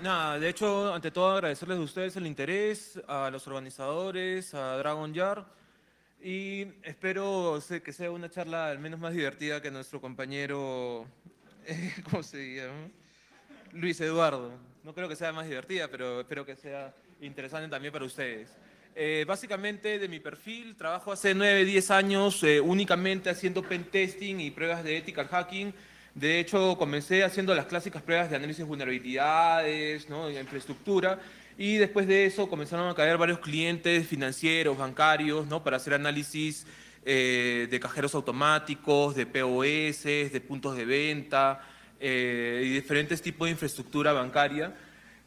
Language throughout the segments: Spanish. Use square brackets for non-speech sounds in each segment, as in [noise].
de hecho, ante todo agradecerles a ustedes el interés, a los organizadores, a Dragon Yard, y espero que sea una charla al menos más divertida que nuestro compañero, [laughs] eh, ¿cómo se llama? Luis Eduardo. No creo que sea más divertida, pero espero que sea interesante también para ustedes. Eh, básicamente, de mi perfil, trabajo hace 9, 10 años eh, únicamente haciendo pentesting y pruebas de ethical hacking de hecho, comencé haciendo las clásicas pruebas de análisis de vulnerabilidades, de infraestructura, y después de eso comenzaron a caer varios clientes financieros, bancarios, para hacer análisis eh, de cajeros automáticos, de POS, de puntos de venta eh, y diferentes tipos de infraestructura bancaria,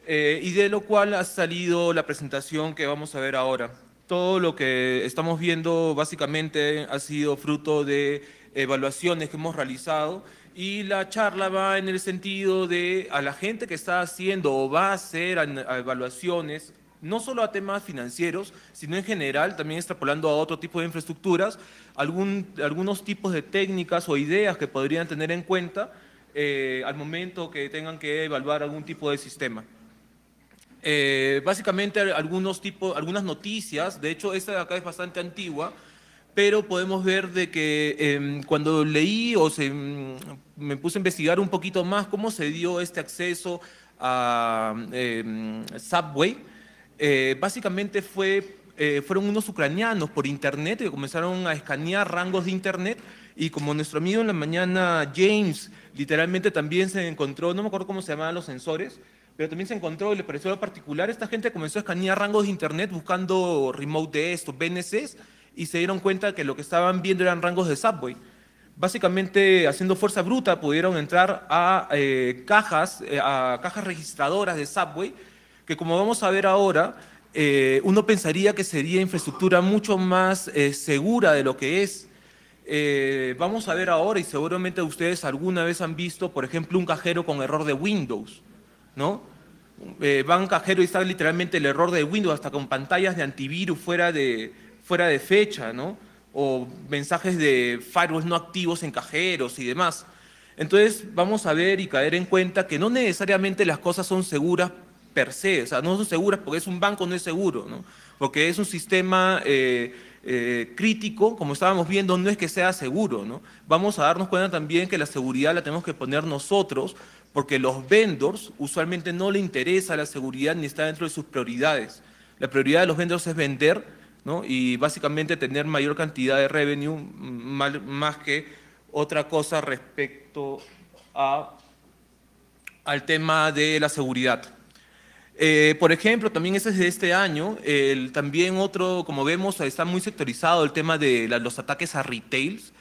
eh, y de lo cual ha salido la presentación que vamos a ver ahora. Todo lo que estamos viendo básicamente ha sido fruto de evaluaciones que hemos realizado y la charla va en el sentido de a la gente que está haciendo o va a hacer evaluaciones, no solo a temas financieros, sino en general, también extrapolando a otro tipo de infraestructuras, algún, algunos tipos de técnicas o ideas que podrían tener en cuenta eh, al momento que tengan que evaluar algún tipo de sistema. Eh, básicamente algunos algunas noticias, de hecho esta de acá es bastante antigua, pero podemos ver de que em, cuando leí o se, mm, me puse a investigar un poquito más cómo se dio este acceso a em, Subway, eh, básicamente fue, eh, fueron unos ucranianos por internet que comenzaron a escanear rangos de internet y como nuestro amigo en la mañana James literalmente también se encontró, no me acuerdo cómo se llamaban los sensores, pero también se encontró y le pareció algo particular, esta gente comenzó a escanear rangos de internet buscando remote de estos, BNCs, y se dieron cuenta que lo que estaban viendo eran rangos de Subway. Básicamente, haciendo fuerza bruta, pudieron entrar a eh, cajas, eh, a cajas registradoras de Subway, que como vamos a ver ahora, eh, uno pensaría que sería infraestructura mucho más segura de lo que es. vamos a ver ahora, y seguramente ustedes alguna vez han visto, por ejemplo, un cajero con error de Windows, ¿no? van un cajero y está literalmente el error de Windows, hasta con pantallas de antivirus fuera de, fuera de fecha, ¿no? O mensajes de firewalls no activos en cajeros y demás. Entonces vamos a ver y caer en cuenta que no necesariamente las cosas son seguras per se, o sea, no son seguras porque es un banco, no es seguro, ¿no? Porque es un sistema eh, eh, crítico, como estábamos viendo, no es que sea seguro, ¿no? Vamos a darnos cuenta también que la seguridad la tenemos que poner nosotros, porque los vendors usualmente no le interesa la seguridad ni está dentro de sus prioridades. La prioridad de los vendors es vender y básicamente tener mayor cantidad de revenue más que otra cosa respecto al tema de la seguridad. Eh, por ejemplo, también ese es de este año, también otro, como vemos, está muy sectorizado el tema de los ataques a retails,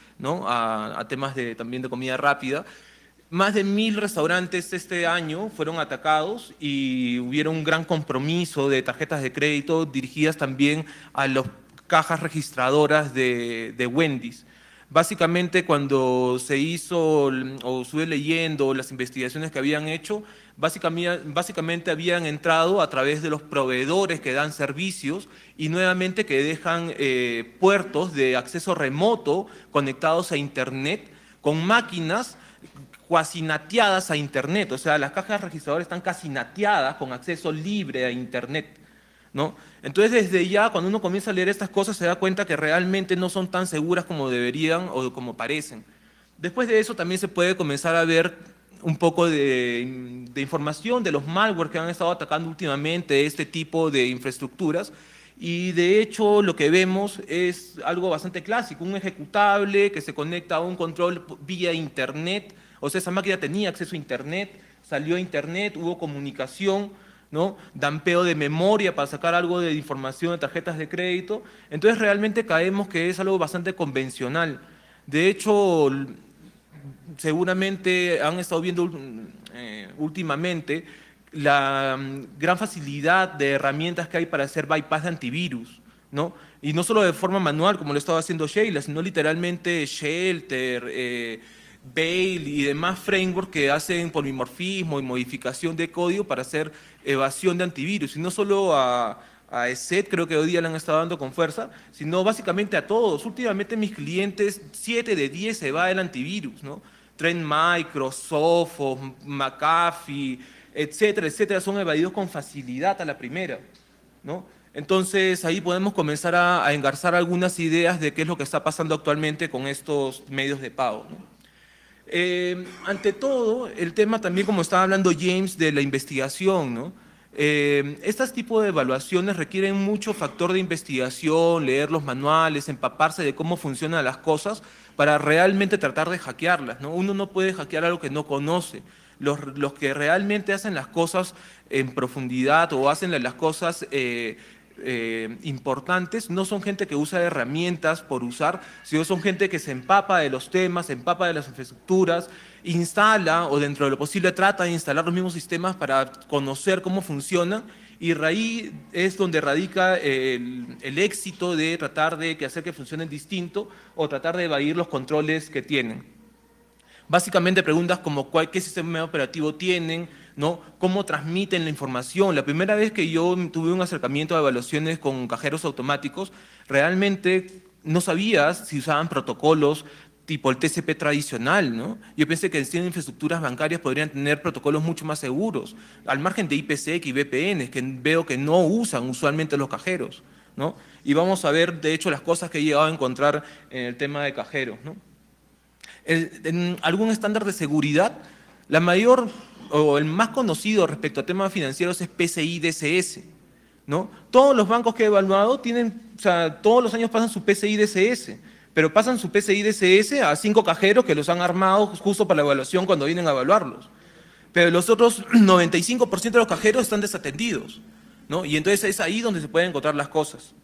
a, a temas de, también de comida rápida. Más de mil restaurantes este año fueron atacados y hubo un gran compromiso de tarjetas de crédito dirigidas también a las cajas registradoras de, Wendy's básicamente cuando se hizo o estuve leyendo las investigaciones que habían hecho, básicamente, habían entrado a través de los proveedores que dan servicios y nuevamente que dejan eh, puertos de acceso remoto conectados a Internet con máquinas cuasi nateadas a Internet, o sea, las cajas registradoras están casi nateadas con acceso libre a Internet. ¿No? Entonces, desde ya, cuando uno comienza a leer estas cosas, se da cuenta que realmente no son tan seguras como deberían o como parecen. Después de eso, también se puede comenzar a ver un poco de, de información de los malware que han estado atacando últimamente este tipo de infraestructuras. Y de hecho, lo que vemos es algo bastante clásico, un ejecutable que se conecta a un control vía Internet o sea, esa máquina tenía acceso a Internet, salió a Internet, hubo comunicación, ¿no? Dampeo de memoria para sacar algo de información de tarjetas de crédito. Entonces realmente caemos que es algo bastante convencional. De hecho, seguramente han estado viendo mm, eh, últimamente la mm, gran facilidad de herramientas que hay para hacer bypass de antivirus, ¿no? Y no solo de forma manual, como lo estaba haciendo Sheila, sino literalmente Shelter, eh, Bail y demás frameworks que hacen polimorfismo y modificación de código para hacer evasión de antivirus, y no solo a, a ESET, creo que hoy día le han estado dando con fuerza, sino básicamente a todos. Últimamente mis clientes, 7 de 10 se va el antivirus, ¿no? Trend Micro, Sophos, McAfee, etcétera, etcétera, son evadidos con facilidad a la primera, ¿no? Entonces ahí podemos comenzar a, a engarzar algunas ideas de qué es lo que está pasando actualmente con estos medios de pago, eh, ante todo, el tema también, como estaba hablando James, de la investigación, ¿no? Eh, estas tipos de evaluaciones requieren mucho factor de investigación, leer los manuales, empaparse de cómo funcionan las cosas para realmente tratar de hackearlas. ¿no? Uno no puede hackear algo que no conoce. Los, que realmente hacen las cosas en profundidad o hacen las cosas eh, eh, importantes, no son gente que usa herramientas por usar, sino son gente que se empapa de los temas, se empapa de las infraestructuras, instala o dentro de lo posible trata de instalar los mismos sistemas para conocer cómo funcionan y ahí es donde radica eh, el, éxito de tratar de que hacer que funcionen distinto o tratar de evadir los controles que tienen. Básicamente preguntas como qué sistema operativo tienen, Cómo transmiten la información. La primera vez que yo tuve un acercamiento a evaluaciones con cajeros automáticos, realmente no sabía si usaban protocolos tipo el TCP tradicional, ¿no? Yo pensé que en infraestructuras bancarias podrían tener protocolos mucho más seguros, al margen de IPsec y VPN, que veo que no usan usualmente los cajeros, ¿no? Y vamos a ver, de hecho, las cosas que he llegado a encontrar en el tema de cajeros, algún estándar de seguridad, la mayor o el más conocido respecto a temas financieros es PCI dss ¿no? Todos los bancos que he evaluado tienen, o sea, todos los años pasan su PCI dss pero pasan su PCI dss a cinco cajeros que los han armado justo para la evaluación cuando vienen a evaluarlos. Pero los otros 95% [clears throat] de los cajeros están desatendidos, ¿no? Y entonces es ahí donde se pueden encontrar las cosas.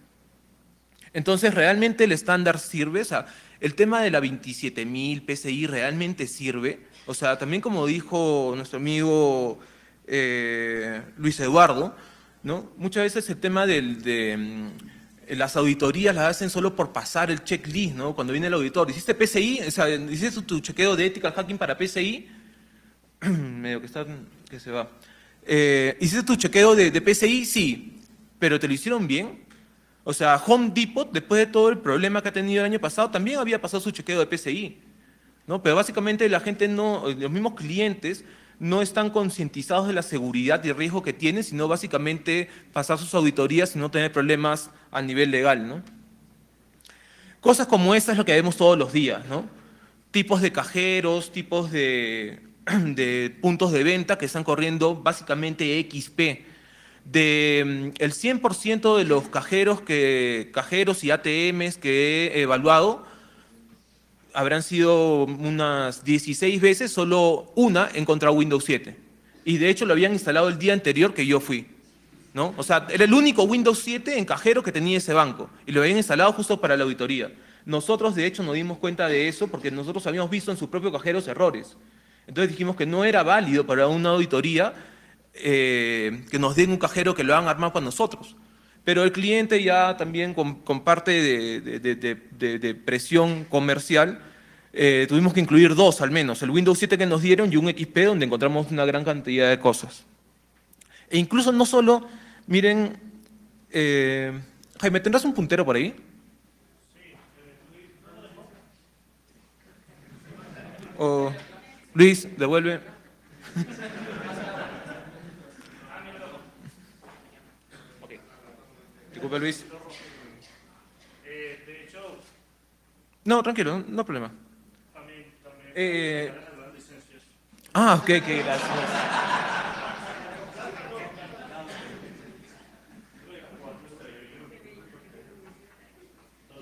Entonces, ¿realmente el estándar sirve? O sea, el tema de la 27.000 PCI realmente sirve. O sea, también como dijo nuestro amigo eh, Luis Eduardo, ¿no? muchas veces el tema de mm, las auditorías las hacen solo por pasar el checklist, ¿no? Cuando viene el auditor, hiciste PCI, o hiciste tu chequeo de ética hacking para PCI, [clears throat] medio que está, que se va. Eh, hiciste tu chequeo de, de PCI, sí, pero te lo hicieron bien, o sea, Home Depot, después de todo el problema que ha tenido el año pasado, también había pasado su chequeo de PCI. ¿no? Pero básicamente la gente no, los mismos clientes no están concientizados de la seguridad y riesgo que tienen, sino básicamente pasar sus auditorías y no tener problemas a nivel legal. Cosas como estas es lo que vemos todos los días, ¿no? Tipos de cajeros, tipos de [clears throat] puntos de venta que están corriendo básicamente XP de mm, el 100% de los cajeros, que, cajeros y ATMs que he evaluado, habrán sido unas 16 veces, solo una en de Windows 7. Y de hecho lo habían instalado el día anterior que yo fui. ¿no? O sea, era el único Windows 7 en cajero que tenía ese banco. Y lo habían instalado justo para la auditoría. Nosotros, de hecho, nos dimos cuenta de eso porque nosotros habíamos visto en sus propios cajeros errores. Entonces dijimos que no era válido para una auditoría eh, que nos den un cajero que lo han armado con nosotros. Pero el cliente ya también con, parte de, de, presión comercial, eh, tuvimos que incluir dos al menos, el Windows 7 que nos dieron y un XP donde encontramos una gran cantidad de cosas. E incluso no solo, miren, eh, Jaime, ¿tendrás un puntero por ahí? Sí, eh, Luis, devuelve. No, tranquilo, no, problema. También, también. Eh, ah, ok, ok, gracias.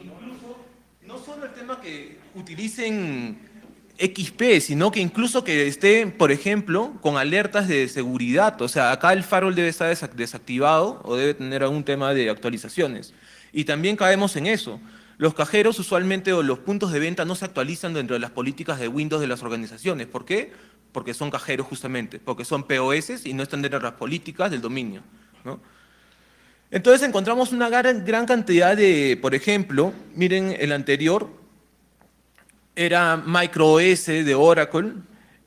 Incluso, no solo el tema que utilicen XP, sino que incluso que esté, por ejemplo, con alertas de seguridad. O sea, acá el farol debe estar desactivado o debe tener algún tema de actualizaciones. Y también caemos en eso. Los cajeros usualmente o los puntos de venta no se actualizan dentro de las políticas de Windows de las organizaciones. ¿Por qué? Porque son cajeros justamente, porque son POS y no están dentro de las políticas del dominio. Entonces encontramos una gran cantidad de, por ejemplo, miren el anterior, era Micro S de Oracle,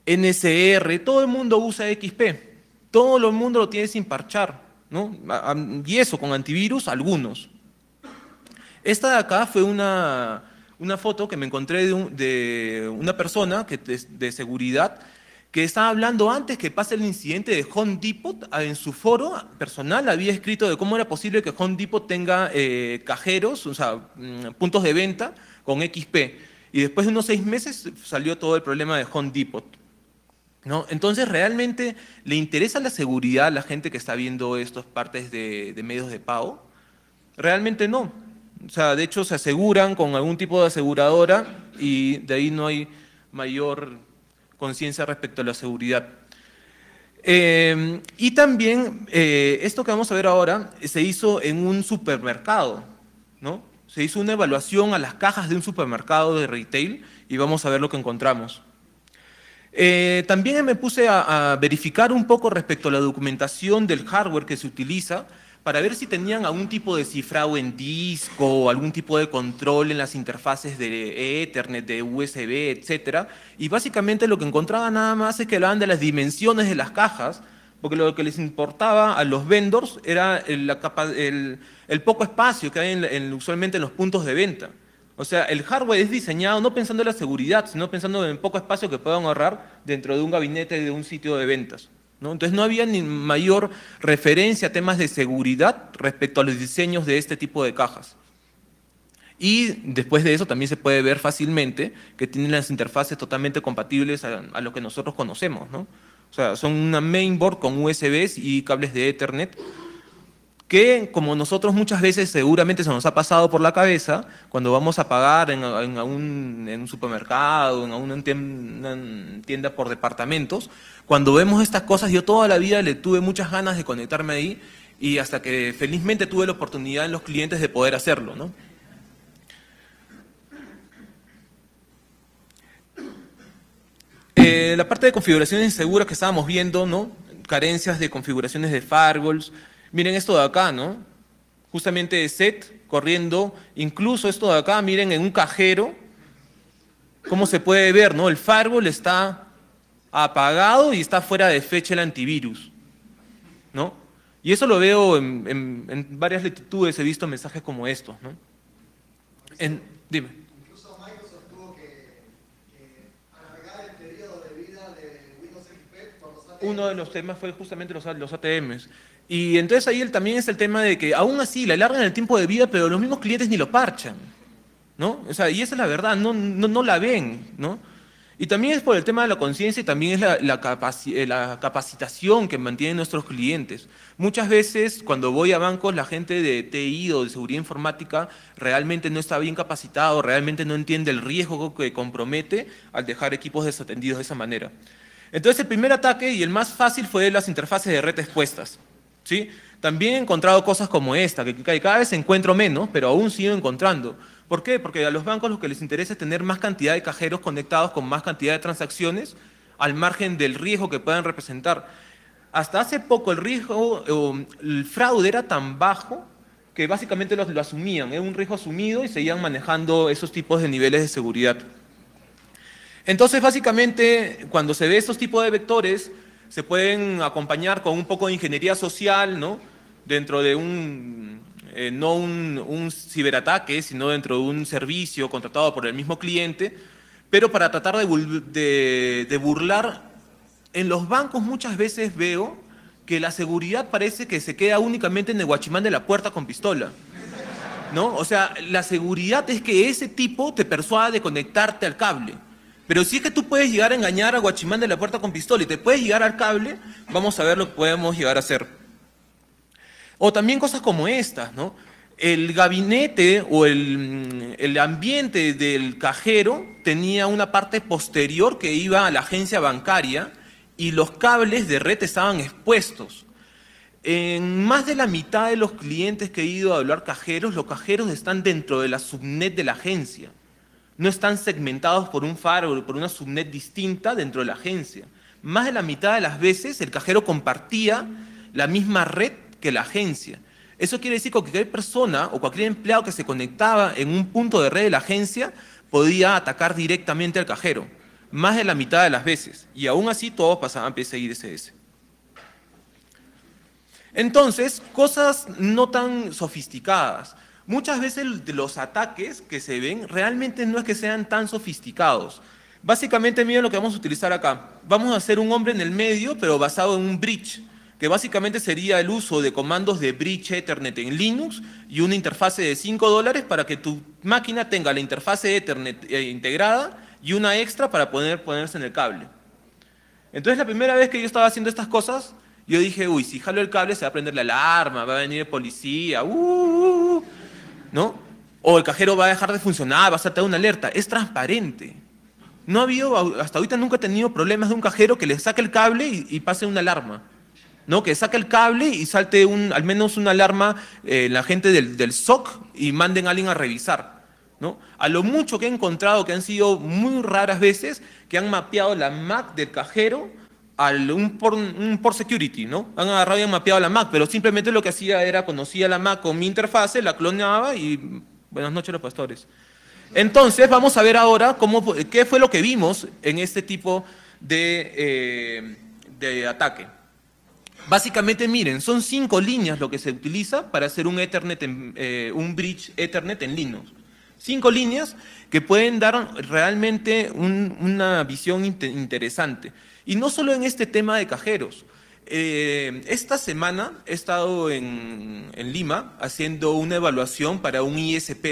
NCR, todo el mundo usa XP, todo el mundo lo tiene sin parchar, ¿no? Y eso con antivirus, algunos. Esta de acá fue una, foto que me encontré de, una persona que, de, seguridad que estaba hablando antes que pase el incidente de Home Depot, ah, en su foro personal había escrito de cómo era posible que Home Depot tenga eh, cajeros, o sea, mm, puntos de venta con XP. Y después de unos seis meses salió todo el problema de Home Depot. ¿no? Entonces, ¿realmente le interesa la seguridad a la gente que está viendo estas partes de, medios de pago? Realmente no. O sea, de hecho, se aseguran con algún tipo de aseguradora y de ahí no hay mayor conciencia respecto a la seguridad. Em, y también, eh, esto que vamos a ver ahora se hizo en un supermercado, ¿no? se hizo una evaluación a las cajas de un supermercado de retail y vamos a ver lo que encontramos. Eh, también me puse a, verificar un poco respecto a la documentación del hardware que se utiliza para ver si tenían algún tipo de cifrado en disco o algún tipo de control en las interfaces de Ethernet, de USB, etc. Y básicamente lo que encontraba nada más es que hablaban de las dimensiones de las cajas, porque lo que les importaba a los vendors era el, poco espacio que hay usualmente en los puntos de venta. O sea, el hardware es diseñado no pensando en la seguridad, sino pensando en el poco espacio que puedan ahorrar dentro de un gabinete de un sitio de ventas. Entonces no había ni mayor referencia a temas de seguridad respecto a los diseños de este tipo de cajas. Y después de eso también se puede ver fácilmente que tienen las interfaces totalmente compatibles a, a lo que nosotros conocemos. ¿no? O sea, son una mainboard con USBs y cables de Ethernet que como nosotros muchas veces seguramente se nos ha pasado por la cabeza, cuando vamos a pagar en, un, supermercado, en una tienda, una tienda por departamentos, cuando vemos estas cosas, yo toda la vida le tuve muchas ganas de conectarme ahí y hasta que felizmente tuve la oportunidad en los clientes de poder hacerlo, ¿no? Eh, la parte de configuraciones inseguras que estábamos viendo, ¿no? Carencias de configuraciones de firewalls. Miren esto de acá, ¿no? Justamente set corriendo, incluso esto de acá, miren en un cajero, cómo se puede ver, ¿no? El firewall está apagado y está fuera de fecha el antivirus, ¿no? Y eso lo veo en, en, en varias latitudes, he visto mensajes como estos, ¿no? En, dime. uno de los temas fue justamente los, los ATMs. Y entonces ahí el, también es el tema de que aún así le alargan el tiempo de vida, pero los mismos clientes ni lo parchan. ¿no? O sea, y esa es la verdad, no, no, no la ven. ¿no? Y también es por el tema de la conciencia y también es la, la, eh, la, capacitación que mantienen nuestros clientes. Muchas veces cuando voy a bancos, la gente de TI o de seguridad informática realmente no está bien capacitado, realmente no entiende el riesgo que compromete al dejar equipos desatendidos de esa manera. Entonces el primer ataque y el más fácil fue las interfaces de red expuestas. ¿sí? También he encontrado cosas como esta, que cada vez encuentro menos, pero aún sigo encontrando. ¿Por qué? Porque a los bancos lo que les interesa es tener más cantidad de cajeros conectados con más cantidad de transacciones al margen del riesgo que puedan representar. Hasta hace poco el riesgo, el fraude era tan bajo que básicamente lo, asumían, era ¿eh? un riesgo asumido y seguían manejando esos tipos de niveles de seguridad. Entonces, básicamente, cuando se ve estos tipos de vectores, se pueden acompañar con un poco de ingeniería social, ¿no? Dentro de un, eh, no un, ciberataque, sino dentro de un servicio contratado por el mismo cliente, pero para tratar de, burlar, en los bancos muchas veces veo que la seguridad parece que se queda únicamente en el guachimán de la puerta con pistola. ¿No? O sea, la seguridad es que ese tipo te persuade de conectarte al cable. Pero si es que tú puedes llegar a engañar a Guachimán de la puerta con pistola y te puedes llegar al cable, vamos a ver lo que podemos llegar a hacer. O también cosas como estas, ¿no? El gabinete o el, mm, el ambiente del cajero tenía una parte posterior que iba a la agencia bancaria y los cables de red estaban expuestos. En más de la mitad de los clientes que he ido a hablar cajeros, los cajeros están dentro de la subnet de la agencia no están segmentados por un faro o por una subnet distinta dentro de la agencia. Más de la mitad de las veces el cajero compartía la misma red que la agencia. Eso quiere decir que cualquier persona o cualquier empleado que se conectaba en un punto de red de la agencia podía atacar directamente al cajero, más de la mitad de las veces. Y aún así todos pasaban PCI y Entonces, cosas no tan sofisticadas. Muchas veces los ataques que se ven realmente no es que sean tan sofisticados. Básicamente, miren lo que vamos a utilizar acá. Vamos a hacer un hombre en el medio, pero basado en un bridge, que básicamente sería el uso de comandos de bridge Ethernet en Linux y una interfase de 5 dólares para que tu máquina tenga la interfase Ethernet eh, integrada y una extra para poder ponerse en el cable. Entonces, la primera vez que yo estaba haciendo estas cosas, yo dije, uy, si jalo el cable se va a prender la alarma, va a venir el policía, uh, uh, uh, ¿no? O el cajero va a dejar de funcionar, va a saltar una alerta. Es transparente. No ha habido, hasta ahorita nunca he tenido problemas de un cajero que le saque el cable y, pase una alarma. ¿no? Que saque el cable y salte un, al menos una alarma eh, la gente del, del, SOC y manden a alguien a revisar, ¿no? A lo mucho que he encontrado, que han sido muy raras veces, que han mapeado la Mac del cajero al, un, por, un por security, ¿no? Han agarrado y han mapeado la Mac, pero simplemente lo que hacía era conocía la Mac con mi interfase, la clonaba y buenas noches los pastores. Entonces vamos a ver ahora cómo, qué fue lo que vimos en este tipo de, eh, de ataque. Básicamente, miren, son cinco líneas lo que se utiliza para hacer un Ethernet, eh, un bridge Ethernet en Linux. Cinco líneas que pueden dar realmente una visión interesante. Y no solo en este tema de cajeros. Eh, esta semana he estado en, Lima haciendo una evaluación para un ISP.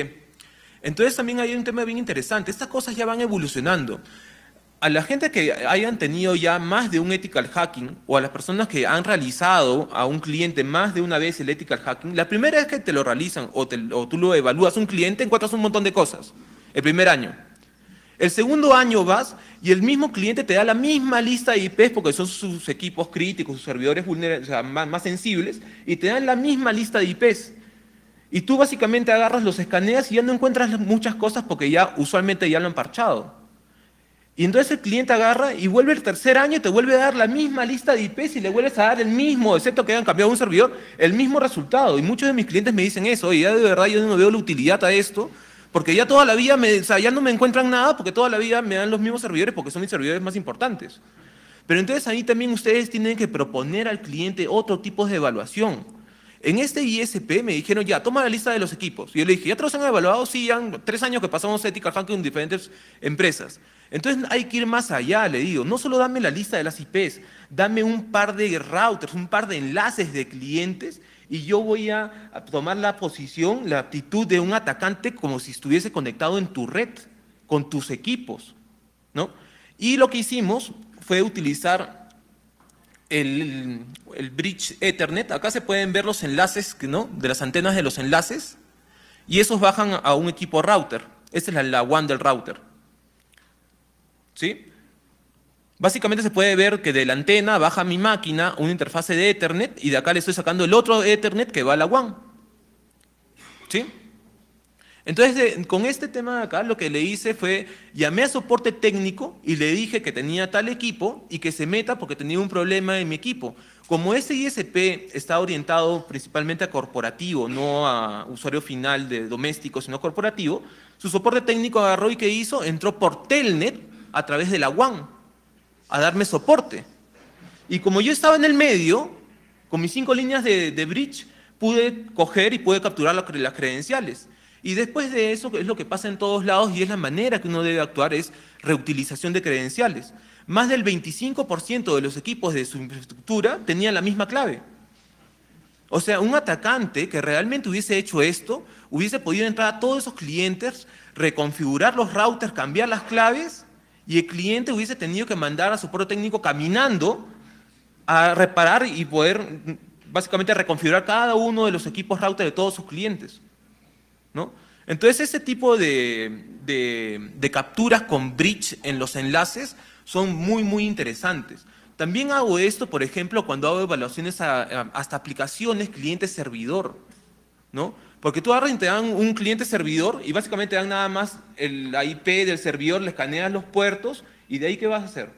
Entonces también hay un tema bien interesante. Estas cosas ya van evolucionando. A la gente que hayan tenido ya más de un ethical hacking o a las personas que han realizado a un cliente más de una vez el ethical hacking, la primera vez que te lo realizan o, tú lo evalúas un cliente encuentras un montón de cosas el primer año. El segundo año vas y el mismo cliente te da la misma lista de IPs porque son sus equipos críticos, sus servidores más, sensibles, y te dan la misma lista de IPs. Y tú básicamente agarras, los escaneas y ya no encuentras muchas cosas porque ya usualmente ya lo han parchado. Y entonces el cliente agarra y vuelve el tercer año y te vuelve a dar la misma lista de IPs y le vuelves a dar el mismo, excepto que hayan cambiado un servidor, el mismo resultado. Y muchos de mis clientes me dicen eso, y ya de verdad yo no veo la utilidad a esto, porque ya toda la vida, me, o sea, ya no me encuentran nada porque toda la vida me dan los mismos servidores porque son mis servidores más importantes. Pero entonces ahí también ustedes tienen que proponer al cliente otro tipo de evaluación. En este ISP me dijeron, ya, toma la lista de los equipos. Y yo le dije, ¿ya todos han evaluado? Sí, ya tres años que pasamos Ethical Hacking en diferentes empresas. Entonces hay que ir más allá, le digo. No solo dame la lista de las IPs, dame un par de routers, un par de enlaces de clientes y yo voy a tomar la posición, la actitud de un atacante como si estuviese conectado en tu red, con tus equipos, ¿no? Y lo que hicimos fue utilizar el, bridge Ethernet. Acá se pueden ver los enlaces, ¿no? De las antenas de los enlaces y esos bajan a un equipo router. Esta es la, la WAN del router, ¿sí? Básicamente se puede ver que de la antena baja mi máquina una interfase de Ethernet y de acá le estoy sacando el otro Ethernet que va a la WAN. ¿Sí? Entonces, con este tema de acá, lo que le hice fue, llamé a soporte técnico y le dije que tenía tal equipo y que se meta porque tenía un problema en mi equipo. Como ese ISP está orientado principalmente a corporativo, no a usuario final de doméstico, sino corporativo, su soporte técnico agarró y ¿qué hizo, entró por Telnet a través de la WAN a darme soporte. Y como yo estaba en el medio, con mis cinco líneas de, bridge, pude coger y pude capturar las credenciales. Y después de eso, que es lo que pasa en todos lados y es la manera que uno debe actuar, es reutilización de credenciales. Más del 25% de los equipos de su infraestructura tenían la misma clave. O sea, un atacante que realmente hubiese hecho esto, hubiese podido entrar a todos esos clientes, reconfigurar los routers, cambiar las claves y el cliente hubiese tenido que mandar a su propio técnico caminando a reparar y poder mm, básicamente reconfigurar cada uno de los equipos router de todos sus clientes. ¿no? Entonces, ese tipo de, de, capturas con bridge en los enlaces son muy, muy interesantes. También hago esto, por ejemplo, cuando hago evaluaciones hasta aplicaciones cliente-servidor. ¿no? Porque tú agarras y te dan un cliente servidor y básicamente te dan nada más el, la IP del servidor, le escaneas los puertos y de ahí ¿qué vas a hacer?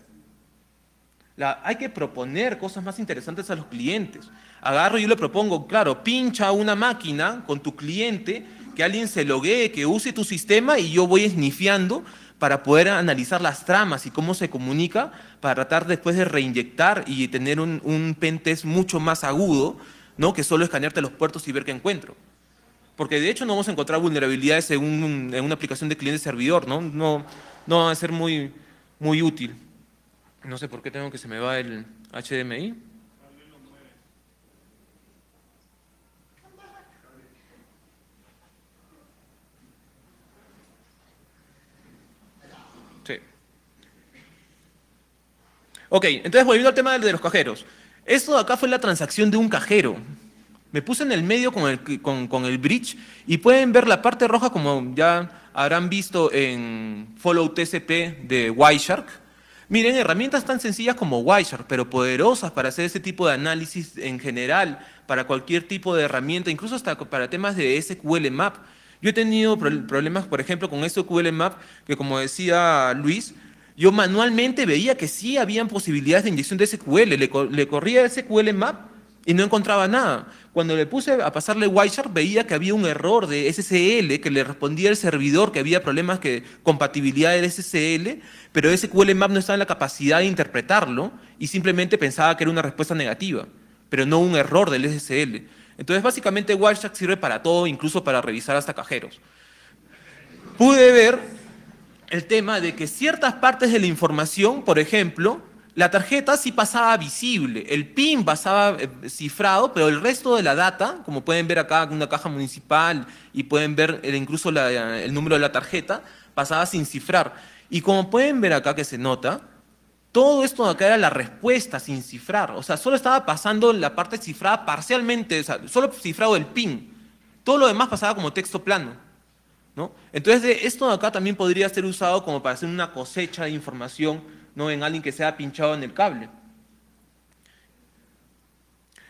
hay que proponer cosas más interesantes a los clientes. Agarro y yo le propongo, claro, pincha una máquina con tu cliente, que alguien se loguee, que use tu sistema y yo voy esnifiando para poder analizar las tramas y cómo se comunica, para tratar después de reinyectar y tener un, un pentest mucho más agudo, ¿no? que solo escanearte los puertos y ver qué encuentro porque de hecho no vamos a encontrar vulnerabilidades en, una aplicación de cliente-servidor, ¿no? ¿no? No va a ser muy, muy útil. No sé por qué tengo que se me va el HDMI. Ok, entonces volviendo al tema de los cajeros. Esto acá fue la transacción de un cajero. Me puse en el medio con el, con, el bridge y pueden ver la parte roja como ya habrán visto en Follow TCP de Wireshark. Miren, herramientas tan sencillas como Wireshark, pero poderosas para hacer ese tipo de análisis en general, para cualquier tipo de herramienta, incluso hasta para temas de SQL Map. Yo he tenido problemas, por ejemplo, con SQL Map, que como decía Luis, yo manualmente veía que sí habían posibilidades de inyección de SQL, le, le corría SQL Map y no encontraba nada. Cuando le puse a pasarle Wireshark, veía que había un error de SSL que le respondía el servidor, que había problemas de compatibilidad del SSL, pero SQL Map no estaba en la capacidad de interpretarlo y simplemente pensaba que era una respuesta negativa, pero no un error del SSL. Entonces, básicamente, Wireshark sirve para todo, incluso para revisar hasta cajeros. Pude ver el tema de que ciertas partes de la información, por ejemplo, la tarjeta sí pasaba visible, el PIN pasaba eh, cifrado, pero el resto de la data, como pueden ver acá en una caja municipal y pueden ver eh, incluso el número de la tarjeta, pasaba sin cifrar. Y como pueden ver acá que se nota, todo esto acá era la respuesta sin cifrar. O sea, solo estaba pasando la parte cifrada parcialmente, solo cifrado el PIN. Todo lo demás pasaba como texto plano. ¿no? Entonces, esto de acá también podría ser usado como para hacer una cosecha de información no en alguien que se ha pinchado en el cable.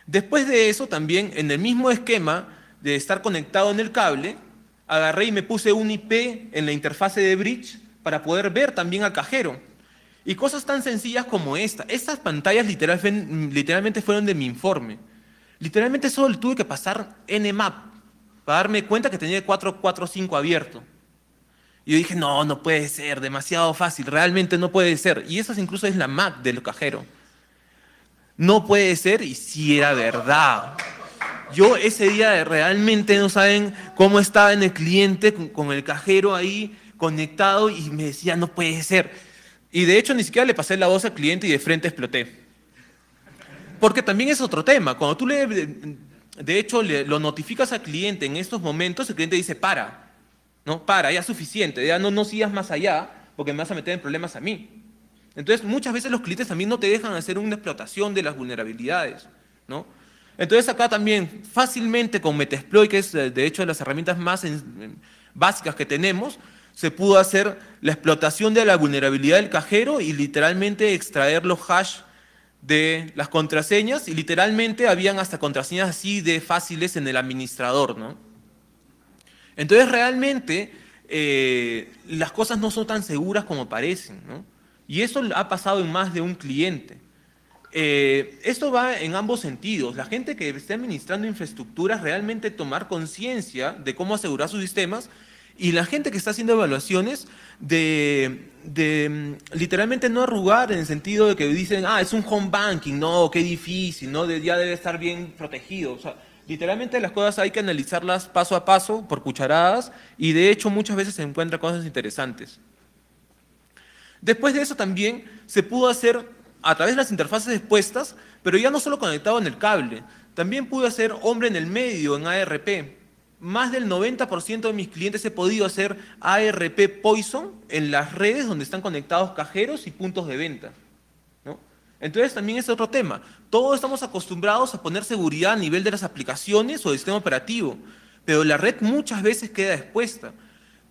Después de eso también, en el mismo esquema de estar conectado en el cable, agarré y me puse un IP en la interfase de bridge para poder ver también al cajero. Y cosas tan sencillas como esta. Estas pantallas literalmente fueron de mi informe. Literalmente solo tuve que pasar NMAP para darme cuenta que tenía 445 abierto. Y yo dije, no, no puede ser, demasiado fácil, realmente no puede ser. Y esa incluso es la Mac del cajero. No puede ser y si era verdad. Yo ese día realmente no saben cómo estaba en el cliente con el cajero ahí conectado y me decía, no puede ser. Y de hecho ni siquiera le pasé la voz al cliente y de frente exploté. Porque también es otro tema. Cuando tú le, de hecho, le, lo notificas al cliente en estos momentos, el cliente dice, para. ¿no? Para, ya es suficiente, ya no, no sigas más allá porque me vas a meter en problemas a mí. Entonces, muchas veces los clientes también no te dejan hacer una explotación de las vulnerabilidades, ¿no? Entonces, acá también fácilmente con Metasploit, que es eh, de hecho de las herramientas más básicas que tenemos, se pudo hacer la explotación de la vulnerabilidad del cajero y literalmente extraer los hash de las contraseñas y literalmente habían hasta contraseñas así de fáciles en el administrador, ¿no? Entonces realmente eh, las cosas no son tan seguras como parecen, ¿no? Y eso ha pasado en más de un cliente. Eh, esto va en ambos sentidos. La gente que esté administrando infraestructuras realmente tomar conciencia de cómo asegurar sus sistemas y la gente que está haciendo evaluaciones de, mm, literalmente no arrugar en el sentido de que dicen, ah, es un home banking, no, qué difícil, no, ya debe estar bien protegido. O sea, literalmente las cosas hay que analizarlas paso a paso, por cucharadas, y de hecho muchas veces se encuentran cosas interesantes. Después de eso también se pudo hacer a través de las interfaces expuestas, pero ya no solo conectado en el cable, también pude hacer hombre en el medio, en ARP. Más del 90% de mis clientes he podido hacer ARP Poison en las redes donde están conectados cajeros y puntos de venta. Entonces también es otro tema. Todos estamos acostumbrados a poner seguridad a nivel de las aplicaciones o del sistema operativo, pero la red muchas veces queda expuesta.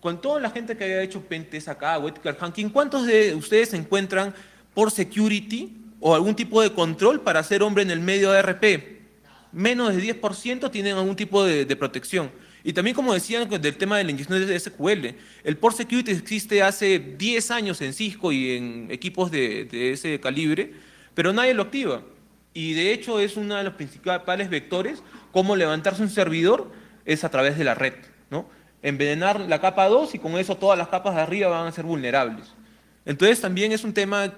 Con toda la gente que haya hecho Pentes acá, web hacking, ¿cuántos de ustedes se encuentran por security o algún tipo de control para ser hombre en el medio de Menos de 10% tienen algún tipo de, protección. Y también, como decían del tema de la inyección de SQL, el port security existe hace 10 años en Cisco y en equipos de, de ese calibre pero nadie lo activa. Y de hecho es uno de los principales vectores, cómo levantarse un servidor es a través de la red, ¿no? Envenenar la capa 2 y con eso todas las capas de arriba van a ser vulnerables. Entonces también es un tema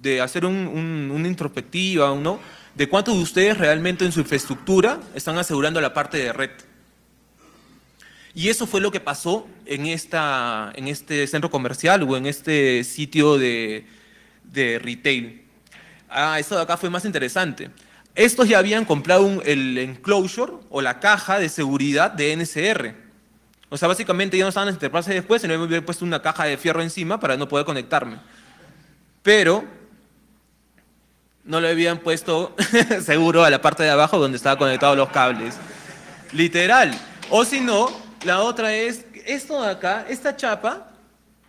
de hacer una introspectiva, ¿no? De cuántos de ustedes realmente en su infraestructura están asegurando la parte de red. Y eso fue lo que pasó en, esta, en este centro comercial o en este sitio de, de retail ah, esto de acá fue más interesante. Estos ya habían comprado el enclosure o la caja de seguridad de NCR. O sea, básicamente ya no estaban en interfase después, sino me hubiera puesto una caja de fierro encima para no poder conectarme. Pero no le habían puesto [laughs] seguro a la parte de abajo donde estaban conectados los cables. Literal. O si no, la otra es esto de acá, esta chapa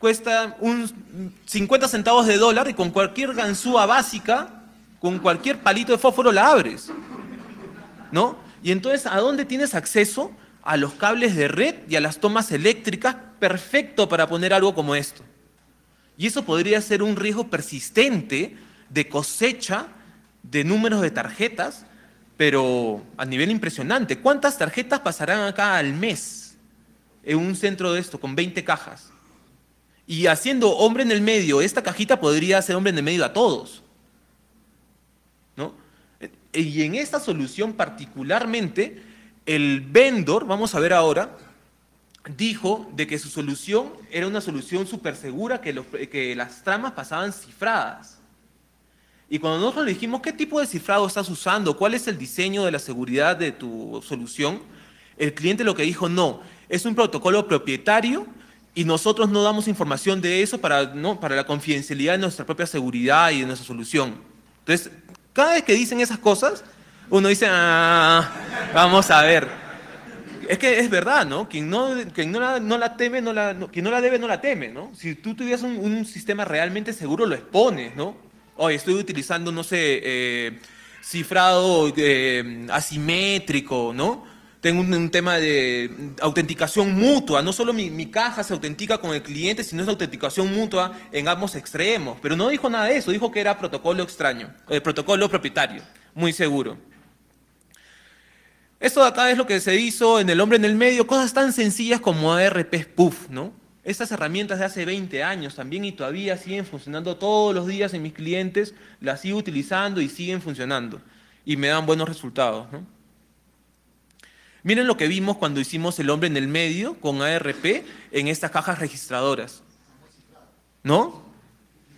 cuesta un 50 centavos de dólar y con cualquier ganzúa básica, con cualquier palito de fósforo la abres. ¿No? Y entonces, ¿a dónde tienes acceso? A los cables de red y a las tomas eléctricas, perfecto para poner algo como esto. Y eso podría ser un riesgo persistente de cosecha de números de tarjetas, pero a nivel impresionante. ¿Cuántas tarjetas pasarán acá al mes en un centro de esto con 20 cajas? Y haciendo hombre en el medio, esta cajita podría hacer hombre en el medio a todos. ¿No? Y en esta solución particularmente, el vendor, vamos a ver ahora, dijo de que su solución era una solución súper segura, que, que las tramas pasaban cifradas. Y cuando nosotros le dijimos qué tipo de cifrado estás usando, cuál es el diseño de la seguridad de tu solución, el cliente lo que dijo, no, es un protocolo propietario y nosotros no damos información de eso para, ¿no? para la confidencialidad de nuestra propia seguridad y de nuestra solución. Entonces, cada vez que dicen esas cosas, uno dice, ah, vamos a ver. Es que es verdad, ¿no? Quien no, no, la, no la teme, no la, no, no la debe, no la teme, ¿no? Si tú tuvieras un, sistema realmente seguro, lo expones, ¿no? Oye, estoy utilizando, no sé, eh, cifrado eh, asimétrico, ¿no? tengo un, tema de autenticación mutua. No solo mi, caja se autentica con el cliente, sino es autenticación mutua en ambos extremos. Pero no dijo nada de eso, dijo que era protocolo extraño, el eh, protocolo propietario, muy seguro. Esto de acá es lo que se hizo en El Hombre en el Medio, cosas tan sencillas como ARP Spoof, ¿no? Estas herramientas de hace 20 años también y todavía siguen funcionando todos los días en mis clientes, las sigo utilizando y siguen funcionando y me dan buenos resultados, ¿no? Miren lo que vimos cuando hicimos el hombre en el medio con ARP en estas cajas registradoras. ¿No?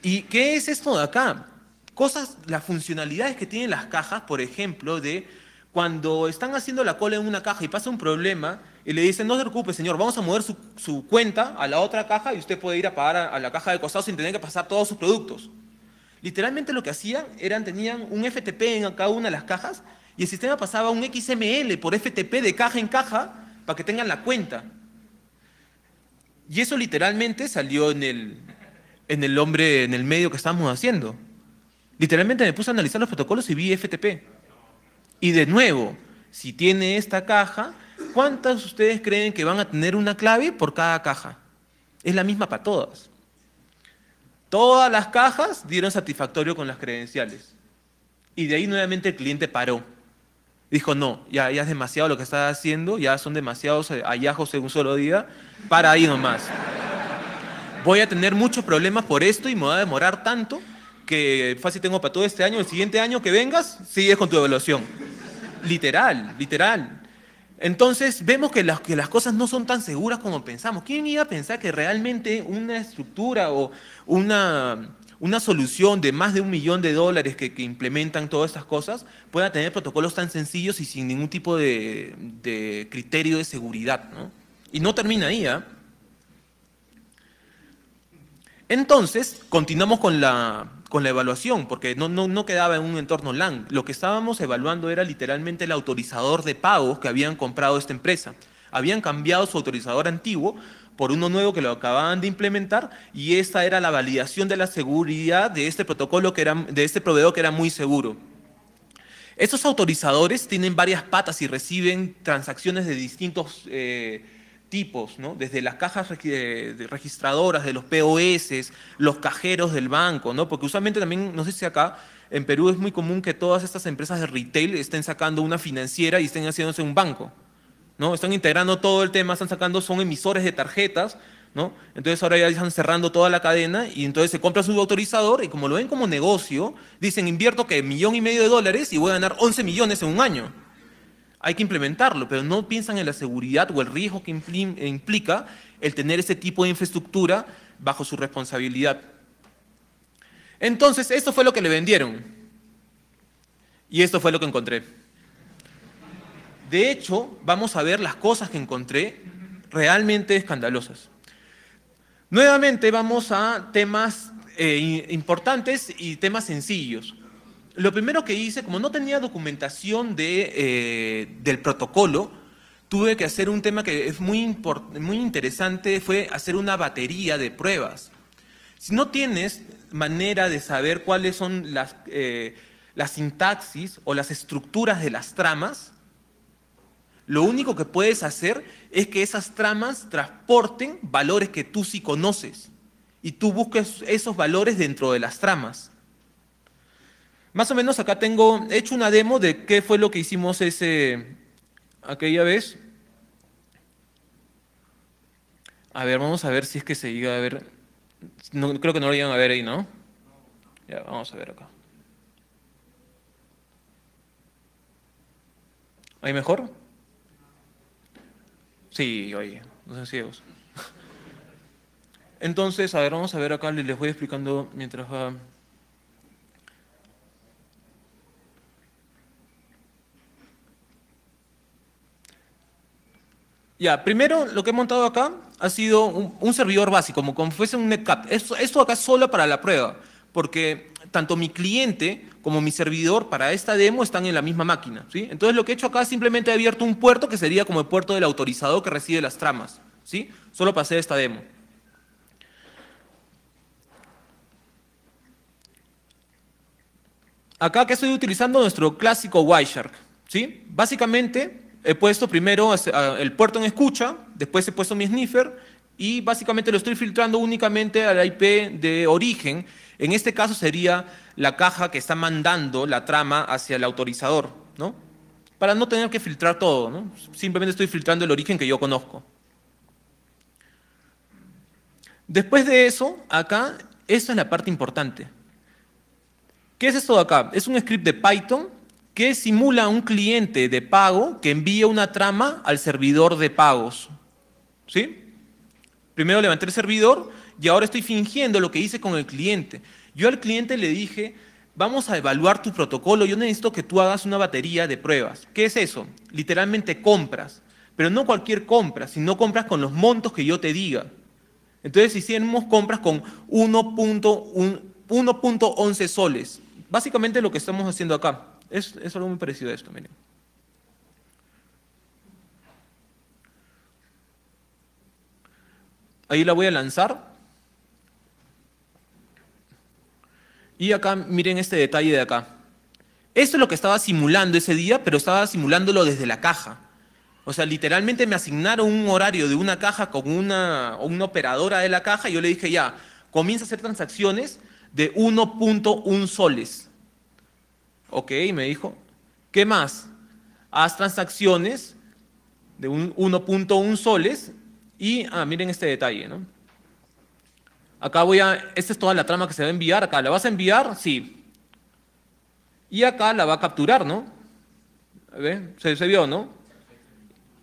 ¿Y qué es esto de acá? Cosas, las funcionalidades que tienen las cajas, por ejemplo, de cuando están haciendo la cola en una caja y pasa un problema y le dicen, no se preocupe, señor, vamos a mover su, cuenta a la otra caja y usted puede ir a pagar a, la caja de costado sin tener que pasar todos sus productos. Literalmente lo que hacían eran, tenían un FTP en cada una de las cajas y el sistema pasaba un XML por FTP de caja en caja para que tengan la cuenta. Y eso literalmente salió en el, hombre, en el medio que estábamos haciendo. Literalmente me puse a analizar los protocolos y vi FTP. Y de nuevo, si tiene esta caja, ¿cuántas ustedes creen que van a tener una clave por cada caja? Es la misma para todas. Todas las cajas dieron satisfactorio con las credenciales. Y de ahí nuevamente el cliente paró dijo, no, ya, es demasiado lo que estás haciendo, ya son demasiados eh, hallazgos en un solo día, para ahí nomás. Voy a tener muchos problemas por esto y me va a demorar tanto que fácil tengo para todo este año, el siguiente año que vengas, sigues con tu evaluación. Literal, literal. Entonces vemos que las, que las cosas no son tan seguras como pensamos. ¿Quién iba a pensar que realmente una estructura o una, una solución de más de un millón de dólares que, implementan todas estas cosas pueda tener protocolos tan sencillos y sin ningún tipo de, criterio de seguridad. Y no termina ahí. ¿ah? Entonces, continuamos con la, con la evaluación, porque no, no, quedaba en un entorno LAN. Lo que estábamos evaluando era literalmente el autorizador de pagos que habían comprado esta empresa. Habían cambiado su autorizador antiguo por uno nuevo que lo acababan de implementar y esta era la validación de la seguridad de este protocolo que era, de este proveedor que era muy seguro. Estos autorizadores tienen varias patas y reciben transacciones de distintos eh, tipos, ¿no? desde las cajas registradoras, de los POS, los cajeros del banco, ¿no? porque usualmente también, no sé si acá, en Perú es muy común que todas estas empresas de retail estén sacando una financiera y estén haciéndose un banco. Están integrando todo el tema, están sacando, son emisores de tarjetas, ¿no? Entonces ahora ya están cerrando toda la cadena y entonces se compra su autorizador y como lo ven como negocio, dicen invierto que millón y medio de dólares y voy a ganar 11 millones en un año. Hay que implementarlo, pero no piensan en la seguridad o el riesgo que implica el tener ese tipo de infraestructura bajo su responsabilidad. Entonces, esto fue lo que le vendieron. Y esto fue lo que encontré. De hecho, vamos a ver las cosas que encontré realmente escandalosas. Nuevamente vamos a temas eh, importantes y temas sencillos. Lo primero que hice, como no tenía documentación de, eh, del protocolo, tuve que hacer un tema que es muy, muy interesante, fue hacer una batería de pruebas. Si no tienes manera de saber cuáles son las, eh, las sintaxis o las estructuras de las tramas, lo único que puedes hacer es que esas tramas transporten valores que tú sí conoces y tú busques esos valores dentro de las tramas. Más o menos acá tengo he hecho una demo de qué fue lo que hicimos ese aquella vez. A ver, vamos a ver si es que se iba a ver. No, creo que no lo iban a ver ahí, ¿no? Ya, vamos a ver acá. ¿Ahí mejor? Sí, oye, no sean ciegos. Entonces, a ver, vamos a ver acá, les voy explicando mientras va. Ya, primero lo que he montado acá ha sido un, servidor básico, como, como fuese un netcap. Esto, esto acá solo para la prueba, porque tanto mi cliente como mi servidor para esta demo están en la misma máquina. ¿sí? Entonces lo que he hecho acá es simplemente he abierto un puerto que sería como el puerto del autorizador que recibe las tramas. ¿sí? Solo para hacer esta demo. Acá que estoy utilizando nuestro clásico Wireshark. ¿sí? Básicamente he puesto primero el puerto en escucha, después he puesto mi sniffer y básicamente lo estoy filtrando únicamente a IP de origen en este caso sería la caja que está mandando la trama hacia el autorizador, ¿no? Para no tener que filtrar todo, ¿no? Simplemente estoy filtrando el origen que yo conozco. Después de eso, acá, esta es la parte importante. ¿Qué es esto de acá? Es un script de Python que simula un cliente de pago que envía una trama al servidor de pagos. ¿Sí? Primero levanté el servidor y ahora estoy fingiendo lo que hice con el cliente. Yo al cliente le dije, vamos a evaluar tu protocolo, yo necesito que tú hagas una batería de pruebas. ¿Qué es eso? Literalmente compras, pero no cualquier compra, sino compras con los montos que yo te diga. Entonces hicimos compras con 1.11 soles. Básicamente lo que estamos haciendo acá. Es, es algo muy parecido a esto, miren. Ahí la voy a lanzar. Y acá, miren este detalle de acá. Esto es lo que estaba simulando ese día, pero estaba simulándolo desde la caja. O sea, literalmente me asignaron un horario de una caja con una, una operadora de la caja y yo le dije, ya, comienza a hacer transacciones de 1.1 soles. Ok, me dijo, ¿qué más? Haz transacciones de 1.1 soles y, ah, miren este detalle, ¿no? Acá voy a, esta es toda la trama que se va a enviar acá. ¿La vas a enviar? Sí. Y acá la va a capturar, ¿no? Se, se vio, ¿no?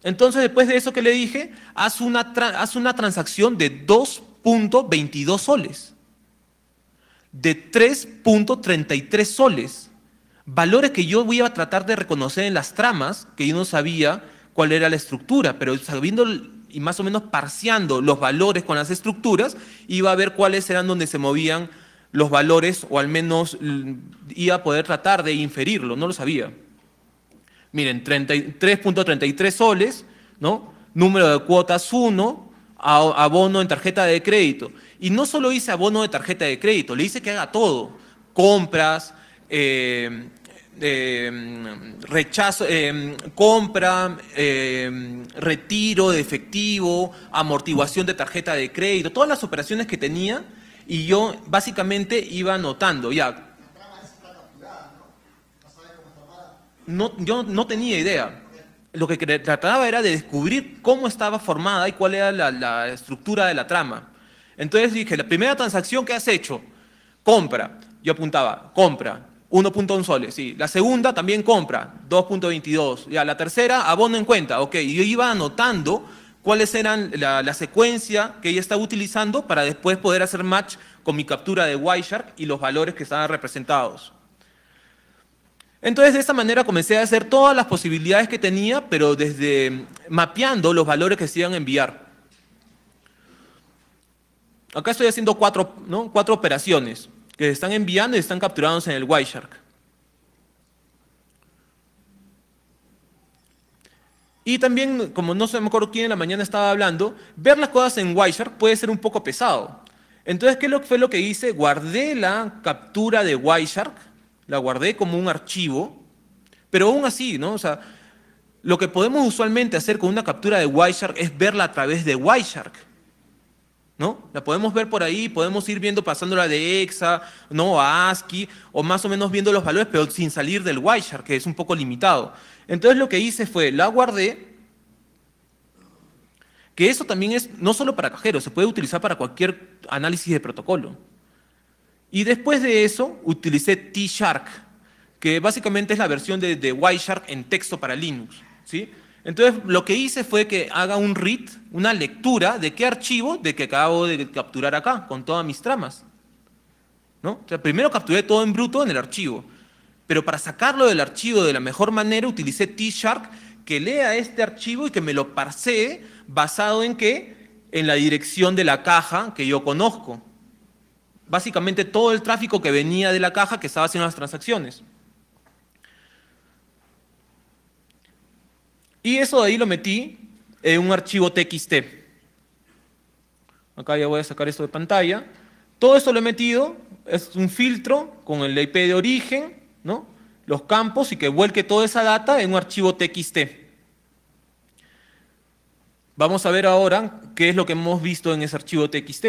Entonces, después de eso que le dije, haz una, haz una transacción de 2.22 soles, de 3.33 soles, valores que yo voy a tratar de reconocer en las tramas, que yo no sabía cuál era la estructura, pero sabiendo y más o menos parciando los valores con las estructuras, iba a ver cuáles eran donde se movían los valores, o al menos mm, iba a poder tratar de inferirlo, no lo sabía. Miren, 3.33 soles, ¿no? Número de cuotas 1, abono en tarjeta de crédito. Y no solo hice abono de tarjeta de crédito, le hice que haga todo, compras, eh, Em, rechazo, em, compra, em, retiro de efectivo, amortiguación de tarjeta de crédito, todas las operaciones que tenía y yo básicamente iba anotando ya. No, yo no tenía idea. Lo que trataba era de descubrir cómo estaba formada y cuál era la estructura de la trama. Entonces dije, la primera transacción que has hecho, compra. Yo apuntaba, compra 1.1 soles, sí. La segunda también compra, 2.22. Ya, la tercera, abono en cuenta, ok. Y yo iba anotando cuáles eran la, secuencia que ella estaba utilizando para después poder hacer match con mi captura de Wireshark y los valores que estaban representados. Entonces, de esa manera comencé a hacer todas las posibilidades que tenía, pero desde mapeando los valores que se iban a enviar. Acá estoy haciendo cuatro operaciones que están enviando y están capturados en el White Y también, como no se me acuerdo quién en la mañana estaba hablando, ver las cosas en White puede ser un poco pesado. Entonces, ¿qué fue lo que hice? Guardé la captura de White la guardé como un archivo, pero aún así, ¿no? O sea, lo que podemos usualmente hacer con una captura de White es verla a través de White la podemos ver por ahí, podemos ir viendo pasándola de EXA, ¿no? A ASCII, o más o menos viendo los valores, pero sin salir del Wireshark, que es un poco limitado. Entonces lo que hice fue, la guardé, que eso también es no solo para cajeros, se puede utilizar para cualquier análisis de protocolo. Y después de eso, utilicé T-Shark, que básicamente es la versión de, de Wireshark en texto para Linux, ¿sí? Entonces, lo que hice fue que haga un read, una lectura de qué archivo de que acabo de capturar acá, con todas mis tramas. ¿No? O sea, primero capturé todo en bruto en el archivo, pero para sacarlo del archivo de la mejor manera utilicé T-Shark que lea este archivo y que me lo parsee basado en que en la dirección de la caja que yo conozco. Básicamente todo el tráfico que venía de la caja que estaba haciendo las transacciones. Y eso de ahí lo metí en un archivo TXT. Acá ya voy a sacar esto de pantalla. Todo eso lo he metido, es un filtro con el IP de origen, ¿no? los campos y que vuelque toda esa data en un archivo TXT. Vamos a ver ahora qué es lo que hemos visto en ese archivo TXT.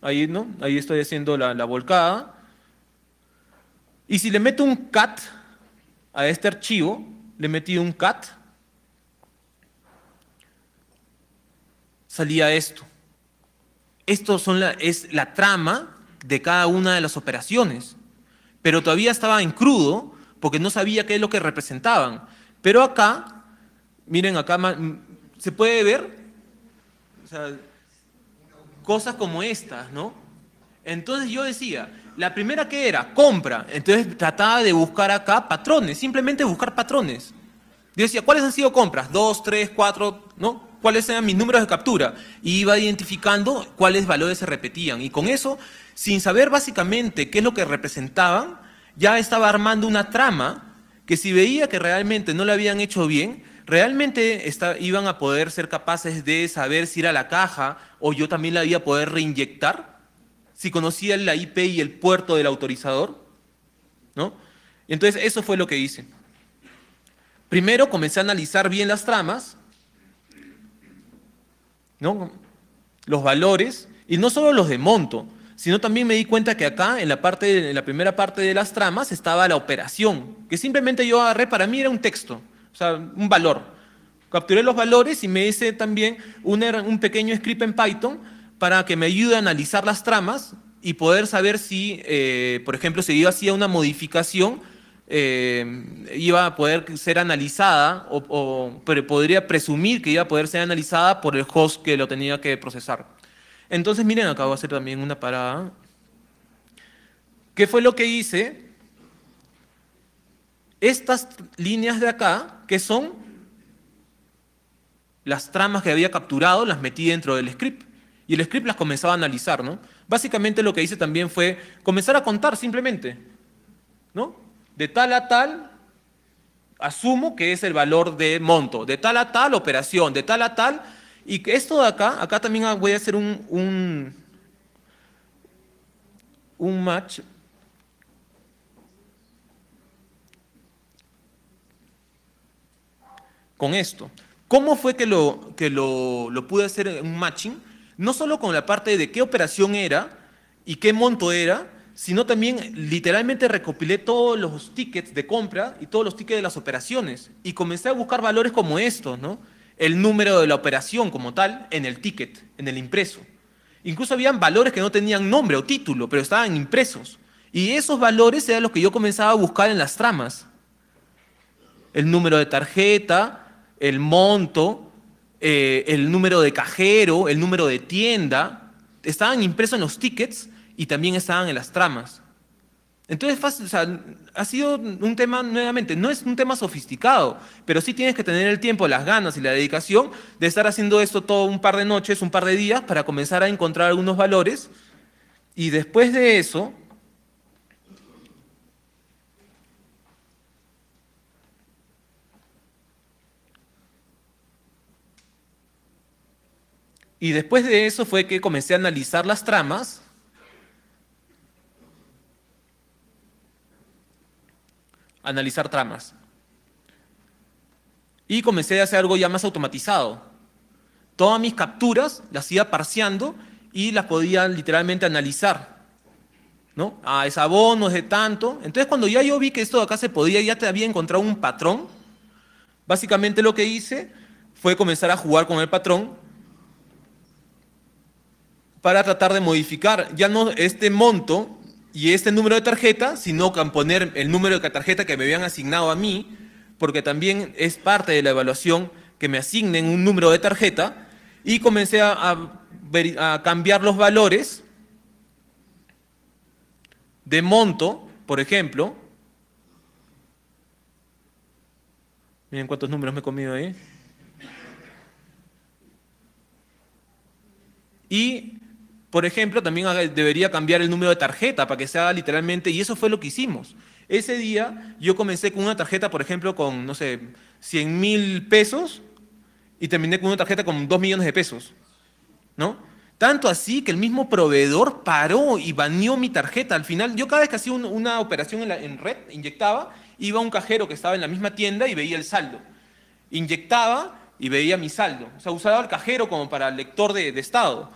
Ahí, ¿no? Ahí estoy haciendo la volcada. Y si le meto un cat a este archivo, le metí un cat, salía esto. Esto son es la trama de cada una de las operaciones. Pero todavía estaba en crudo porque no sabía qué es lo que representaban. Pero acá, miren acá, se puede ver cosas como estas, ¿no? Entonces yo decía, la primera que era, compra. Entonces trataba de buscar acá patrones, simplemente buscar patrones. Yo decía, ¿cuáles han sido compras? Dos, tres, cuatro, ¿no? ¿Cuáles eran mis números de captura? Y iba identificando cuáles valores se repetían. Y con eso, sin saber básicamente qué es lo que representaban, ya estaba armando una trama que si veía que realmente no la habían hecho bien, realmente iban a poder ser capaces de saber si era la caja o yo también la iba a poder reinyectar si conocía la IP y el puerto del autorizador. ¿no? Entonces, eso fue lo que hice. Primero comencé a analizar bien las tramas, los valores, y no solo los de monto, sino también me di cuenta que acá, en la, parte, en la primera parte de las tramas, estaba la operación, que simplemente yo agarré, para mí era un texto, o sea, un valor. Capturé los valores y me hice también un pequeño script en Python para que me ayude a analizar las tramas y poder saber si, eh, por ejemplo, si yo hacía una modificación, eh, iba a poder ser analizada o, podría presumir que iba a poder ser analizada por el host que lo tenía que procesar. Entonces, miren, acabo de hacer también una parada. ¿Qué fue lo que hice? Estas líneas de acá, que son las tramas que había capturado, las metí dentro del script y el script las comenzaba a analizar, ¿no? Básicamente lo que hice también fue comenzar a contar simplemente, ¿no? De tal a tal, asumo que es el valor de monto, de tal a tal operación, de tal a tal, y esto de acá, acá también voy a hacer un, un, match. con esto. ¿Cómo fue que lo, que lo, lo pude hacer un matching? no solo con la parte de qué operación era y qué monto era, sino también literalmente recopilé todos los tickets de compra y todos los tickets de las operaciones y comencé a buscar valores como estos, ¿no? El número de la operación como tal en el ticket, en el impreso. Incluso habían valores que no tenían nombre o título, pero estaban impresos. Y esos valores eran los que yo comenzaba a buscar en las tramas. El número de tarjeta, el monto, eh, el número de cajero, el número de tienda, estaban impresos en los tickets y también estaban en las tramas. Entonces, ha sido un tema, nuevamente, no es un tema sofisticado, pero sí tienes que tener el tiempo, las ganas y la dedicación de estar haciendo esto todo un par de noches, un par de días, para comenzar a encontrar algunos valores. Y después de eso, Y después de eso fue que comencé a analizar las tramas. Analizar tramas. Y comencé a hacer algo ya más automatizado. Todas mis capturas las iba parseando y las podía literalmente analizar. ¿No? Ah, es abono, es de tanto. Entonces, cuando ya yo vi que esto acá se podía, ya te había encontrado un patrón. Básicamente lo que hice fue comenzar a jugar con el patrón para tratar de modificar ya no este monto y este número de tarjeta, sino poner el número de tarjeta que me habían asignado a mí, porque también es parte de la evaluación que me asignen un número de tarjeta, y comencé a, a cambiar los valores de monto, por ejemplo. Miren cuántos números me he comido ahí. Y por ejemplo, también debería cambiar el número de tarjeta para que sea literalmente, y eso fue lo que hicimos. Ese día yo comencé con una tarjeta, por ejemplo, con, no sé, 100 mil pesos y terminé con una tarjeta con 2 millones de pesos. ¿No? Tanto así que el mismo proveedor paró y baneó mi tarjeta. Al final, yo cada vez que hacía una operación en, red, inyectaba, iba a un cajero que estaba en la misma tienda y veía el saldo. Inyectaba y veía mi saldo. O sea, usaba el cajero como para el lector de estado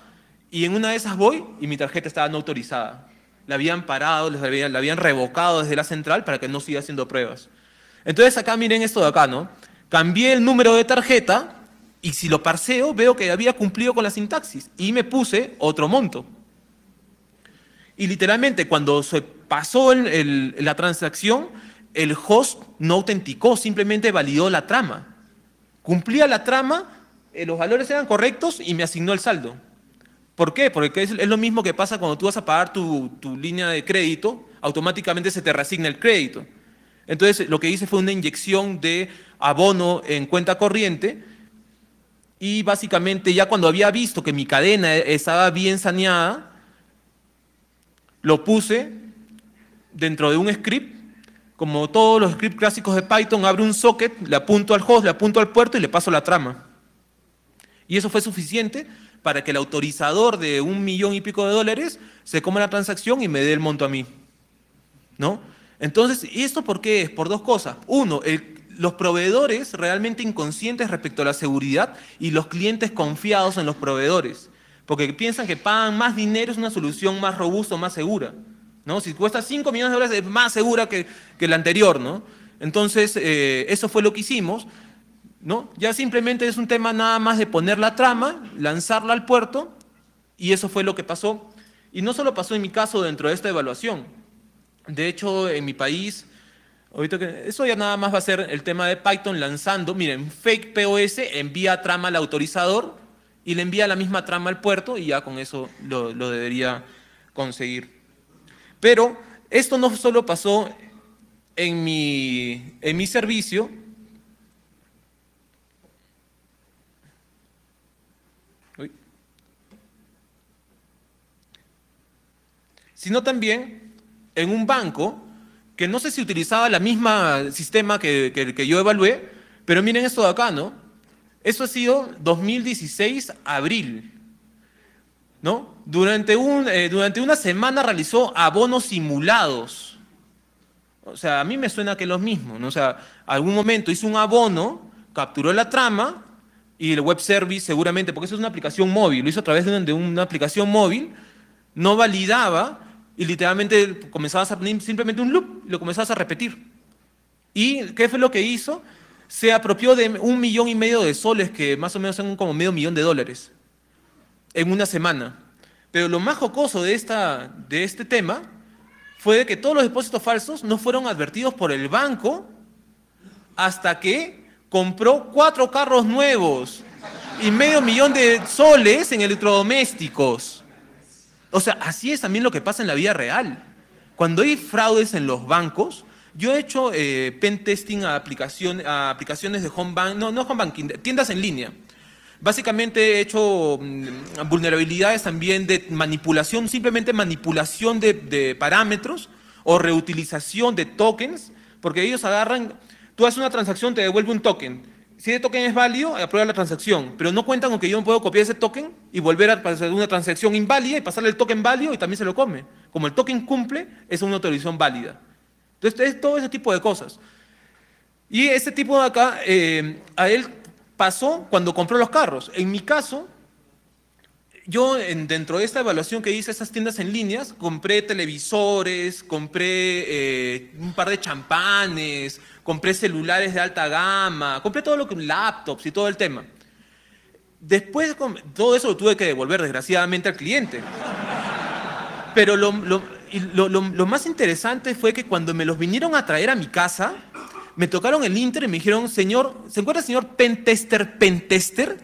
y en una de esas voy y mi tarjeta estaba no autorizada. La habían parado, la habían, la habían revocado desde la central para que no siga haciendo pruebas. Entonces acá miren esto de acá, ¿no? Cambié el número de tarjeta y si lo parseo veo que había cumplido con la sintaxis y me puse otro monto. Y literalmente cuando se pasó la transacción, el host no autenticó, simplemente validó la trama. Cumplía la trama, eh, los valores eran correctos y me asignó el saldo. ¿Por qué? Porque es, lo mismo que pasa cuando tú vas a pagar tu, línea de crédito, automáticamente se te reasigna el crédito. Entonces, lo que hice fue una inyección de abono en cuenta corriente y básicamente ya cuando había visto que mi cadena estaba bien saneada, lo puse dentro de un script. Como todos los scripts clásicos de Python, abro un socket, le apunto al host, le apunto al puerto y le paso la trama. Y eso fue suficiente para que el autorizador de un millón y pico de dólares se coma la transacción y me dé el monto a mí. ¿No? Entonces, ¿y esto por qué es? Por dos cosas. Uno, los proveedores realmente inconscientes respecto a la seguridad y los clientes confiados en los proveedores, porque piensan que pagan más dinero es una solución más robusta, más segura. ¿no? Si cuesta 5 millones de dólares es más segura que, que la anterior. ¿no? Entonces, eh, eso fue lo que hicimos. Ya simplemente es un tema nada más de poner la trama, lanzarla al puerto, y eso fue lo que pasó. Y no solo pasó en mi caso dentro de esta evaluación. De hecho, en mi país, eso ya nada más va a ser el tema de Python lanzando, miren, fake POS envía trama al autorizador y le envía la misma trama al puerto y ya con eso lo, debería conseguir. Pero esto no solo pasó en mi, en mi servicio, sino también en un banco que no sé si utilizaba el mismo sistema que, que, yo evalué, pero miren esto de acá, ¿no? Eso ha sido 2016, abril. ¿No? Durante, un, eh, durante una semana realizó abonos simulados. O sea, a mí me suena que es lo mismo. ¿no? O sea, algún momento hizo un abono, capturó la trama y el web service seguramente, porque eso es una aplicación móvil, lo hizo a través de una aplicación móvil, no validaba y literalmente comenzabas a poner simplemente un loop y lo comenzabas a repetir. ¿Y qué fue lo que hizo? Se apropió de un millón y medio de soles, que más o menos son como medio millón de dólares, en una semana. Pero lo más jocoso de, esta, de este tema fue de que todos los depósitos falsos no fueron advertidos por el banco hasta que compró cuatro carros nuevos y medio millón de soles en electrodomésticos. O sea, así es también lo que pasa en la vida real. Cuando hay fraudes en los bancos, yo he hecho eh, pen testing a, a aplicaciones de home banking, no, no home banking, tiendas en línea. Básicamente he hecho mm, vulnerabilidades también de manipulación, simplemente manipulación de, de parámetros o reutilización de tokens, porque ellos agarran, tú haces una transacción, te devuelve un token si ese token es válido, aprueba la transacción, pero no cuentan con que yo puedo copiar ese token y volver a hacer una transacción inválida y pasarle el token válido y también se lo come. Como el token cumple, es una autorización válida. Entonces, es todo ese tipo de cosas. Y este tipo de acá, eh, a él pasó cuando compró los carros. En mi caso, yo dentro de esta evaluación que hice, esas tiendas en líneas, compré televisores, compré eh, un par de champanes, compré celulares de alta gama, compré todo lo que, laptops y todo el tema. Después, todo eso lo tuve que devolver, desgraciadamente, al cliente. Pero lo, lo más interesante fue que cuando me los vinieron a traer a mi casa, me tocaron el Inter y me dijeron, señor, ¿se encuentra el señor Pentester Pentester?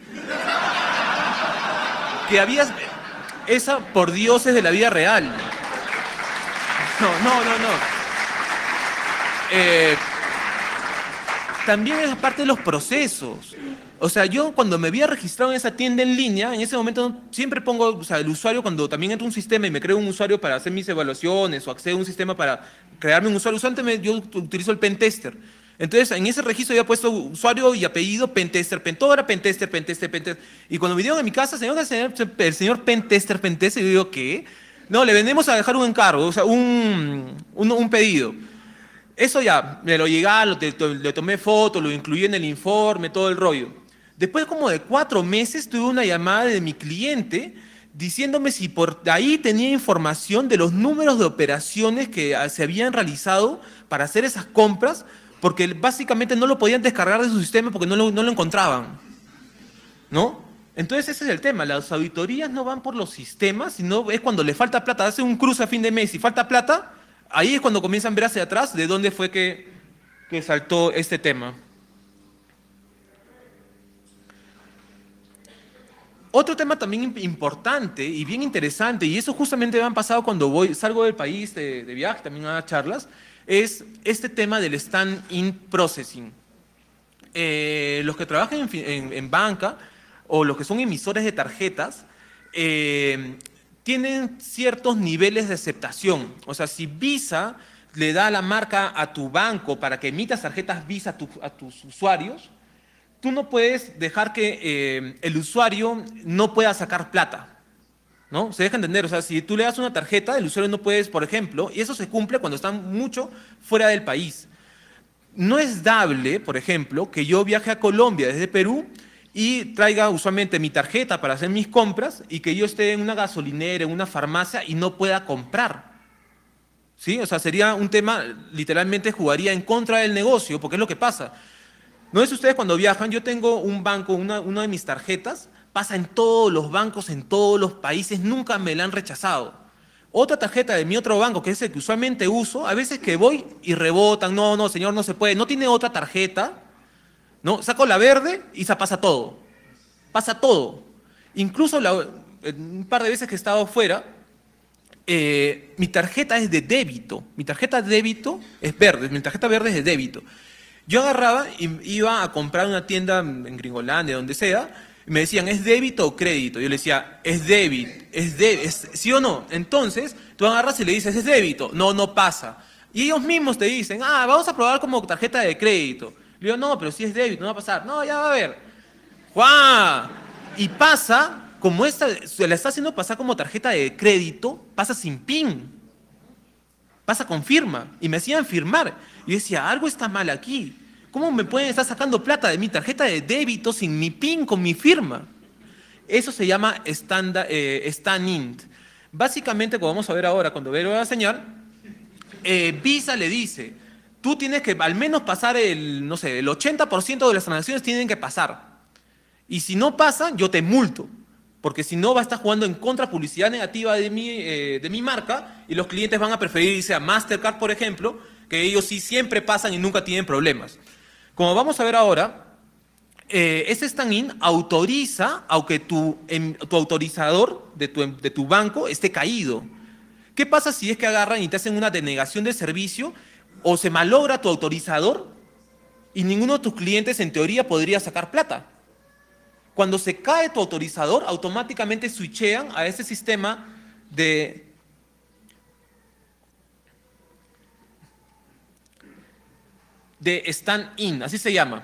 que habías... Esa, por dioses de la vida real. No, no, no, no. Eh, también es parte de los procesos. O sea, yo cuando me había registrado en esa tienda en línea, en ese momento siempre pongo, o sea, el usuario, cuando también entro un sistema y me creo un usuario para hacer mis evaluaciones o accedo a un sistema para crearme un usuario, usualmente yo utilizo el pentester. Entonces, en ese registro había puesto usuario y apellido Pentester, era Pentester, Pentester, Pentester. Y cuando me dieron a mi casa, señor, el señor Pentester, Pentester, yo digo, ¿qué? No, le vendemos a dejar un encargo, o sea, un, un, pedido. Eso ya, me lo llegué, le tomé foto, lo incluí en el informe, todo el rollo. Después como de cuatro meses tuve una llamada de mi cliente diciéndome si por ahí tenía información de los números de operaciones que ah, se habían realizado para hacer esas compras porque básicamente no lo podían descargar de su sistema porque no lo, no lo encontraban. ¿No? Entonces ese es el tema, las auditorías no van por los sistemas, sino es cuando le falta plata, hace un cruce a fin de mes y falta plata, ahí es cuando comienzan a ver hacia atrás de dónde fue que, que saltó este tema. Otro tema también importante y bien interesante, y eso justamente me han pasado cuando voy, salgo del país de, de viaje, también a charlas, es este tema del stand-in processing. Eh, los que trabajan en, banca o los que son emisores de tarjetas eh, tienen ciertos niveles de aceptación. O sea, si Visa le da la marca a tu banco para que emitas tarjetas Visa a, tus usuarios, tú no puedes dejar que eh, el usuario no pueda sacar plata. ¿no? Se deja entender, o sea, si tú le das una tarjeta, el usuario no puede, por ejemplo, y eso se cumple cuando están mucho fuera del país. No es dable, por ejemplo, que yo viaje a Colombia desde Perú y traiga usualmente mi tarjeta para hacer mis compras y que yo esté en una gasolinera, en una farmacia y no pueda comprar. ¿Sí? O sea, sería un tema, literalmente jugaría en contra del negocio, porque es lo que pasa. No es ustedes cuando viajan, yo tengo un banco, una, una de mis tarjetas, pasa en todos los bancos, en todos los países, nunca me la han rechazado. Otra tarjeta de mi otro banco, que es el que usualmente uso, a veces que voy y rebotan, no, no, señor, no se puede, no tiene otra tarjeta, ¿no? Saco la verde y pasa todo, pasa todo. Incluso un par de veces que he estado fuera, eh, mi tarjeta es de débito, mi tarjeta de débito es verde, mi tarjeta verde es de débito. Yo agarraba y iba a comprar una tienda en Gringolandia, donde sea, me decían, ¿es débito o crédito? Yo le decía, es débito, es débito, ¿sí o no? Entonces, tú agarras y le dices, es débito. No, no pasa. Y ellos mismos te dicen, ah, vamos a probar como tarjeta de crédito. Le digo, no, pero si es débito, no va a pasar. No, ya va a ver. ¡Juan! Y pasa, como esta, se la está haciendo pasar como tarjeta de crédito, pasa sin PIN. Pasa con firma. Y me hacían firmar. Y decía, algo está mal aquí. ¿Cómo me pueden estar sacando plata de mi tarjeta de débito sin mi PIN, con mi firma? Eso se llama eh, stand, eh, Básicamente, como vamos a ver ahora, cuando veo va a enseñar, eh, Visa le dice, tú tienes que al menos pasar el, no sé, el 80% de las transacciones tienen que pasar. Y si no pasa, yo te multo. Porque si no, va a estar jugando en contra publicidad negativa de mi, eh, de mi marca y los clientes van a preferir irse a Mastercard, por ejemplo, que ellos sí siempre pasan y nunca tienen problemas. Como vamos a ver ahora, eh, ese stand-in autoriza, aunque tu, em, tu autorizador de tu, em, de tu, banco esté caído. ¿Qué pasa si es que agarran y te hacen una denegación de servicio o se malogra tu autorizador y ninguno de tus clientes en teoría podría sacar plata? Cuando se cae tu autorizador, automáticamente switchean a ese sistema de, de stand-in, así se llama.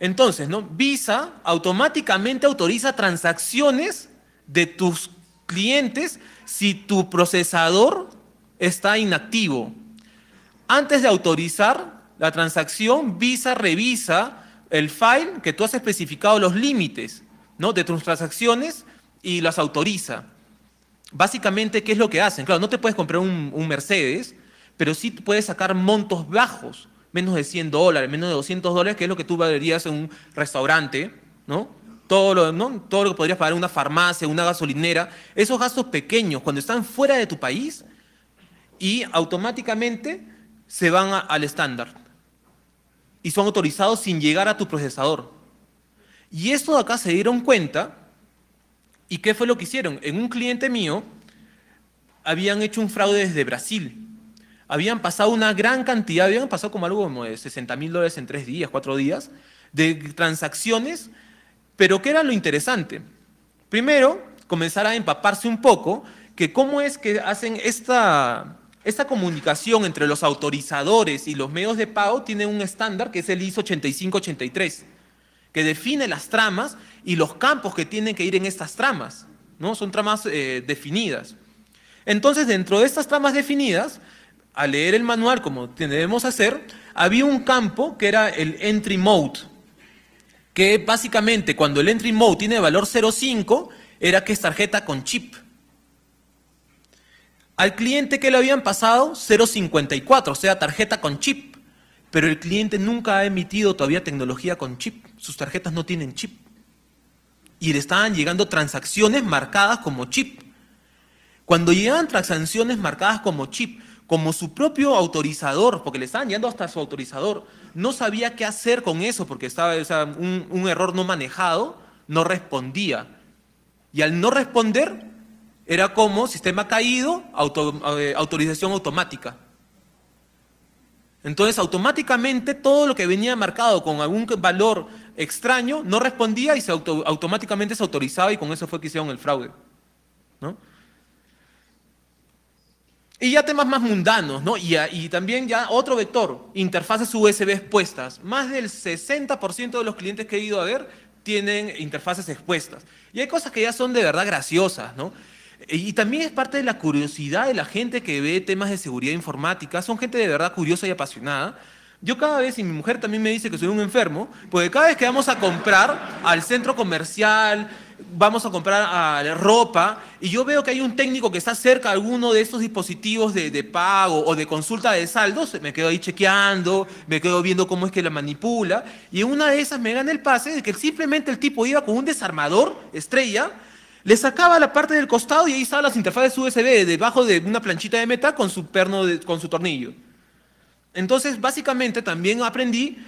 Entonces, ¿no? Visa automáticamente autoriza transacciones de tus clientes si tu procesador está inactivo. Antes de autorizar la transacción, Visa revisa el file que tú has especificado los límites ¿no? de tus transacciones y las autoriza. Básicamente, ¿qué es lo que hacen? Claro, no te puedes comprar un, un Mercedes, pero sí puedes sacar montos bajos menos de 100 dólares, menos de 200 dólares, que es lo que tú valerías en un restaurante, ¿no? Todo lo, ¿no? Todo lo que podrías pagar en una farmacia, una gasolinera, esos gastos pequeños, cuando están fuera de tu país y automáticamente se van al estándar y son autorizados sin llegar a tu procesador. Y esto de acá se dieron cuenta ¿Y qué fue lo que hicieron? En un cliente mío habían hecho un fraude desde Brasil habían pasado una gran cantidad, habían pasado como algo como de 60 mil dólares en tres días, cuatro días, de transacciones, pero ¿qué era lo interesante? Primero, comenzar a empaparse un poco que cómo es que hacen esta, esta comunicación entre los autorizadores y los medios de pago tiene un estándar que es el ISO 8583, que define las tramas y los campos que tienen que ir en estas tramas, ¿no? Son tramas eh, definidas. Entonces, dentro de estas tramas definidas, al leer el manual, como debemos hacer, había un campo que era el entry mode, que básicamente cuando el entry mode tiene valor 0.5, era que es tarjeta con chip. Al cliente que le habían pasado 0.54, o sea, tarjeta con chip. Pero el cliente nunca ha emitido todavía tecnología con chip. Sus tarjetas no tienen chip. Y le estaban llegando transacciones marcadas como chip. Cuando llegan transacciones marcadas como chip, como su propio autorizador, porque le estaban yendo hasta su autorizador, no sabía qué hacer con eso, porque estaba un, error no manejado, no respondía. Y al no responder, era como sistema caído, eh, autorización automática. Entonces, automáticamente todo lo que venía marcado con algún valor extraño no respondía y se automáticamente se autorizaba y con eso fue que hicieron el fraude. ¿no? Y ya temas más mundanos, ¿no? Y, también ya otro vector, interfaces USB expuestas. Más del 60% de los clientes que he ido a ver tienen interfaces expuestas. Y hay cosas que ya son de verdad graciosas, ¿no? E, y también es parte de la curiosidad de la gente que ve temas de seguridad informática. Son gente de verdad curiosa y apasionada. Yo cada vez, y mi mujer también me dice que soy un enfermo, porque cada vez que vamos a comprar al centro comercial, vamos a comprar ropa y yo veo que hay un técnico que está cerca de alguno de estos dispositivos de, pago o de consulta de saldos, me quedo ahí chequeando, me quedo viendo cómo es que la manipula y en una de esas me gana el pase de que simplemente el tipo iba con un desarmador estrella, le sacaba la parte del costado y ahí estaban las interfaces USB debajo de una planchita de metal con su perno, con su tornillo. Entonces, básicamente también aprendí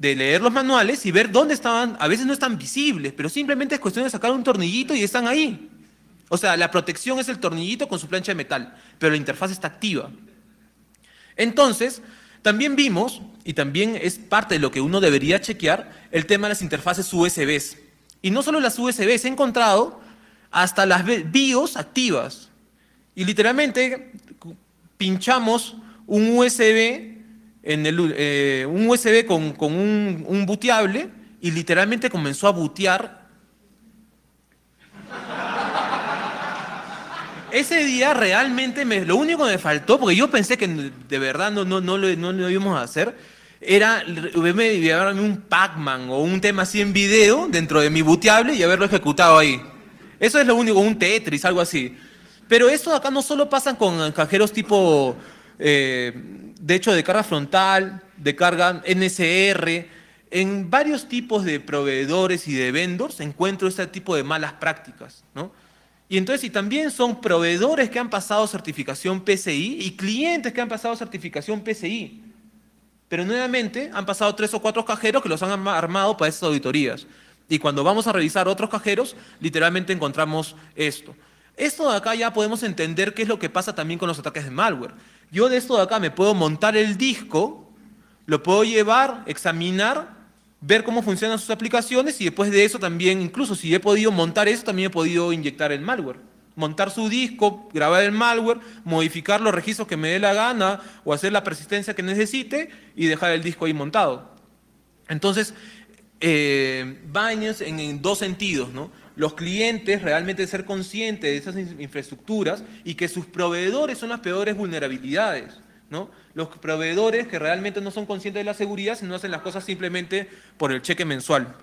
de leer los manuales y ver dónde estaban, a veces no están visibles, pero simplemente es cuestión de sacar un tornillito y están ahí. O sea, la protección es el tornillito con su plancha de metal, pero la interfaz está activa. Entonces, también vimos, y también es parte de lo que uno debería chequear, el tema de las interfaces USB. Y no solo las usb he encontrado hasta las BIOS activas. Y literalmente pinchamos un USB en el, eh, un USB con, un, un buteable y literalmente comenzó a butear. Ese día realmente me, lo único que me faltó, porque yo pensé que de verdad no, no, no, lo, no lo íbamos a hacer, era llevarme un Pac-Man o un tema así en video dentro de mi buteable y haberlo ejecutado ahí. Eso es lo único, un Tetris, algo así. Pero eso acá no solo pasa con cajeros tipo eh, de hecho de carga frontal, de carga NSR, en varios tipos de proveedores y de vendors encuentro este tipo de malas prácticas, Y entonces, y también son proveedores que han pasado certificación PCI y clientes que han pasado certificación PCI. Pero nuevamente han pasado tres o cuatro cajeros que los han armado para esas auditorías. Y cuando vamos a revisar otros cajeros, literalmente encontramos esto. Esto de acá ya podemos entender qué es lo que pasa también con los ataques de malware. Yo de esto de acá me puedo montar el disco, lo puedo llevar, examinar, ver cómo funcionan sus aplicaciones y después de eso también, incluso si he podido montar eso, también he podido inyectar el malware. Montar su disco, grabar el malware, modificar los registros que me dé la gana o hacer la persistencia que necesite y dejar el disco ahí montado. Entonces, baños eh, Binance en, dos sentidos, ¿no? los clientes realmente ser conscientes de esas infraestructuras y que sus proveedores son las peores vulnerabilidades. ¿no? Los proveedores que realmente no son conscientes de la seguridad, sino hacen las cosas simplemente por el cheque mensual.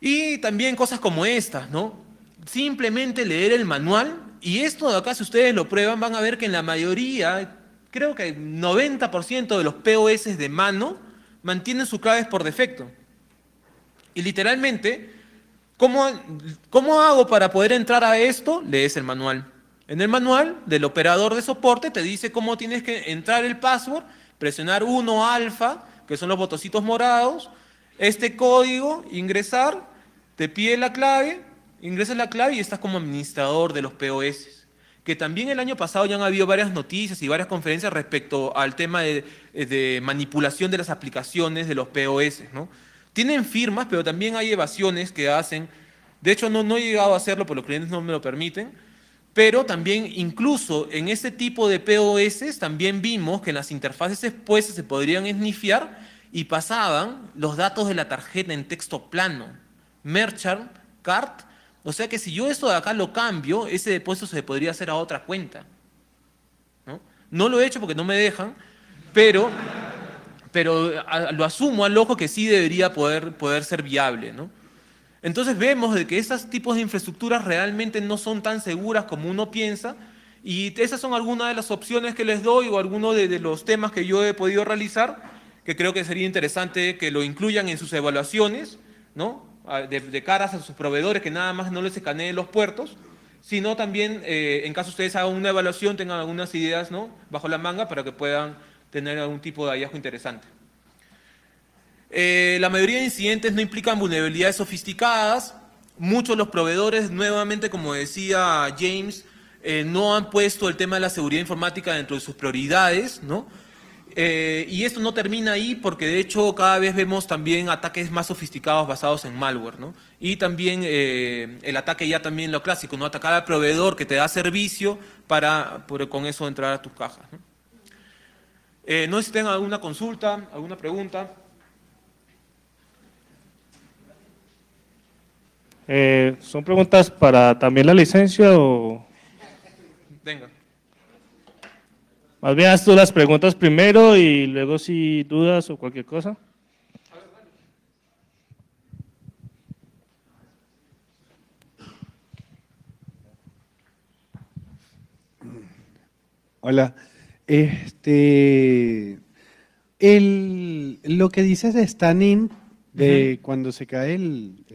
Y también cosas como estas, ¿no? Simplemente leer el manual, y esto de acá, si ustedes lo prueban, van a ver que en la mayoría, creo que el 90% de los POS de mano mantienen sus claves por defecto. Y literalmente, ¿Cómo, ¿Cómo hago para poder entrar a esto? Lees el manual. En el manual del operador de soporte te dice cómo tienes que entrar el password, presionar 1 alfa, que son los botoncitos morados, este código, ingresar, te pide la clave, ingresas la clave y estás como administrador de los POS. Que también el año pasado ya han habido varias noticias y varias conferencias respecto al tema de, de manipulación de las aplicaciones de los POS, ¿no? Tienen firmas, pero también hay evasiones que hacen. De hecho, no, he llegado a hacerlo, porque los clientes no me lo permiten. Pero también, incluso en ese tipo de POS, también vimos que en las interfaces expuestas se podrían esnifiar y pasaban los datos de la tarjeta en texto plano. Merchant, cart. O sea que si yo esto de acá lo cambio, ese depósito se podría hacer a otra cuenta. No, no lo he hecho porque no me dejan, pero pero lo asumo al ojo que sí debería poder, poder ser viable, ¿no? Entonces vemos de que esos tipos de infraestructuras realmente no son tan seguras como uno piensa y esas son algunas de las opciones que les doy o algunos de, los temas que yo he podido realizar que creo que sería interesante que lo incluyan en sus evaluaciones, ¿no? De, cara caras a sus proveedores que nada más no les escaneen los puertos, sino también eh, en caso ustedes hagan una evaluación tengan algunas ideas, ¿no? Bajo la manga para que puedan tener algún tipo de hallazgo interesante. Eh, la mayoría de incidentes no implican vulnerabilidades sofisticadas. Muchos de los proveedores, nuevamente, como decía James, eh, no han puesto el tema de la seguridad informática dentro de sus prioridades, ¿no? Eh, y esto no termina ahí porque de hecho cada vez vemos también ataques más sofisticados basados en malware, ¿no? Y también el ataque ya también lo clásico, ¿no? Atacar al proveedor que te da servicio para, con eso entrar a tus cajas, ¿no? Eh, no sé si tengo alguna consulta, alguna pregunta. Eh, ¿Son preguntas para también la licencia o...? Venga. Más bien haz tú las preguntas primero y luego si dudas o cualquier cosa. Hola, este, el, lo que dices de Stanin, de cuando se cae el,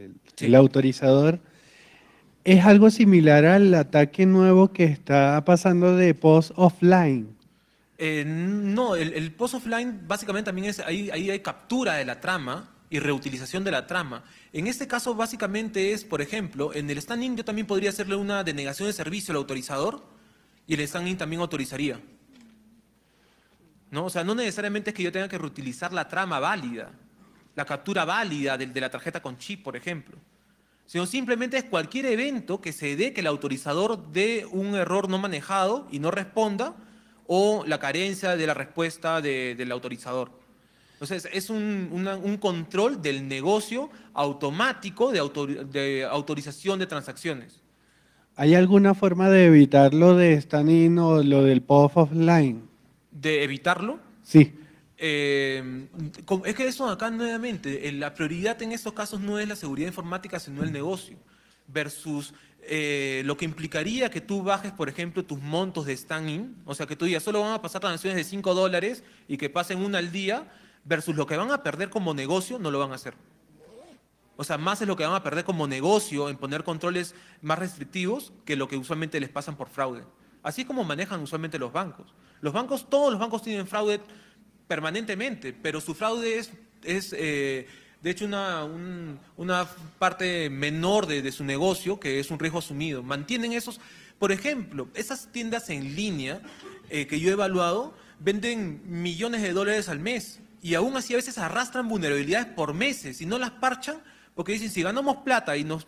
autorizador, es algo similar al ataque nuevo que está pasando de post offline. Eh, no, el, post offline básicamente también es, ahí, ahí hay captura de la trama y reutilización de la trama. En este caso básicamente es, por ejemplo, en el stand yo también podría hacerle una denegación de servicio al autorizador y el stand también autorizaría. ¿no? O sea, no necesariamente es que yo tenga que reutilizar la trama válida, la captura válida de, la tarjeta con chip, por ejemplo, sino simplemente es cualquier evento que se dé que el autorizador dé un error no manejado y no responda, o la carencia de la respuesta de, del autorizador. Entonces, es un, control del negocio automático de, de autorización de transacciones. ¿Hay alguna forma de evitar lo de Stanin o lo del POF offline? de evitarlo? Sí. Eh, es que eso acá nuevamente, eh, la prioridad en estos casos no es la seguridad informática, sino el negocio, versus eh, lo que implicaría que tú bajes, por ejemplo, tus montos de stand-in, o sea, que tú digas, solo van a pasar transacciones de 5 dólares y que pasen una al día, versus lo que van a perder como negocio, no lo van a hacer. O sea, más es lo que van a perder como negocio en poner controles más restrictivos que lo que usualmente les pasan por fraude. Así como manejan usualmente los bancos. Los bancos, todos los bancos tienen fraude permanentemente, pero su fraude es, es eh, de hecho, una, una parte menor de, su negocio, que es un riesgo asumido. Mantienen esos, por ejemplo, esas tiendas en línea eh, que yo he evaluado, venden millones de dólares al mes y aún así a veces arrastran vulnerabilidades por meses y no las parchan porque dicen, si ganamos plata y nos,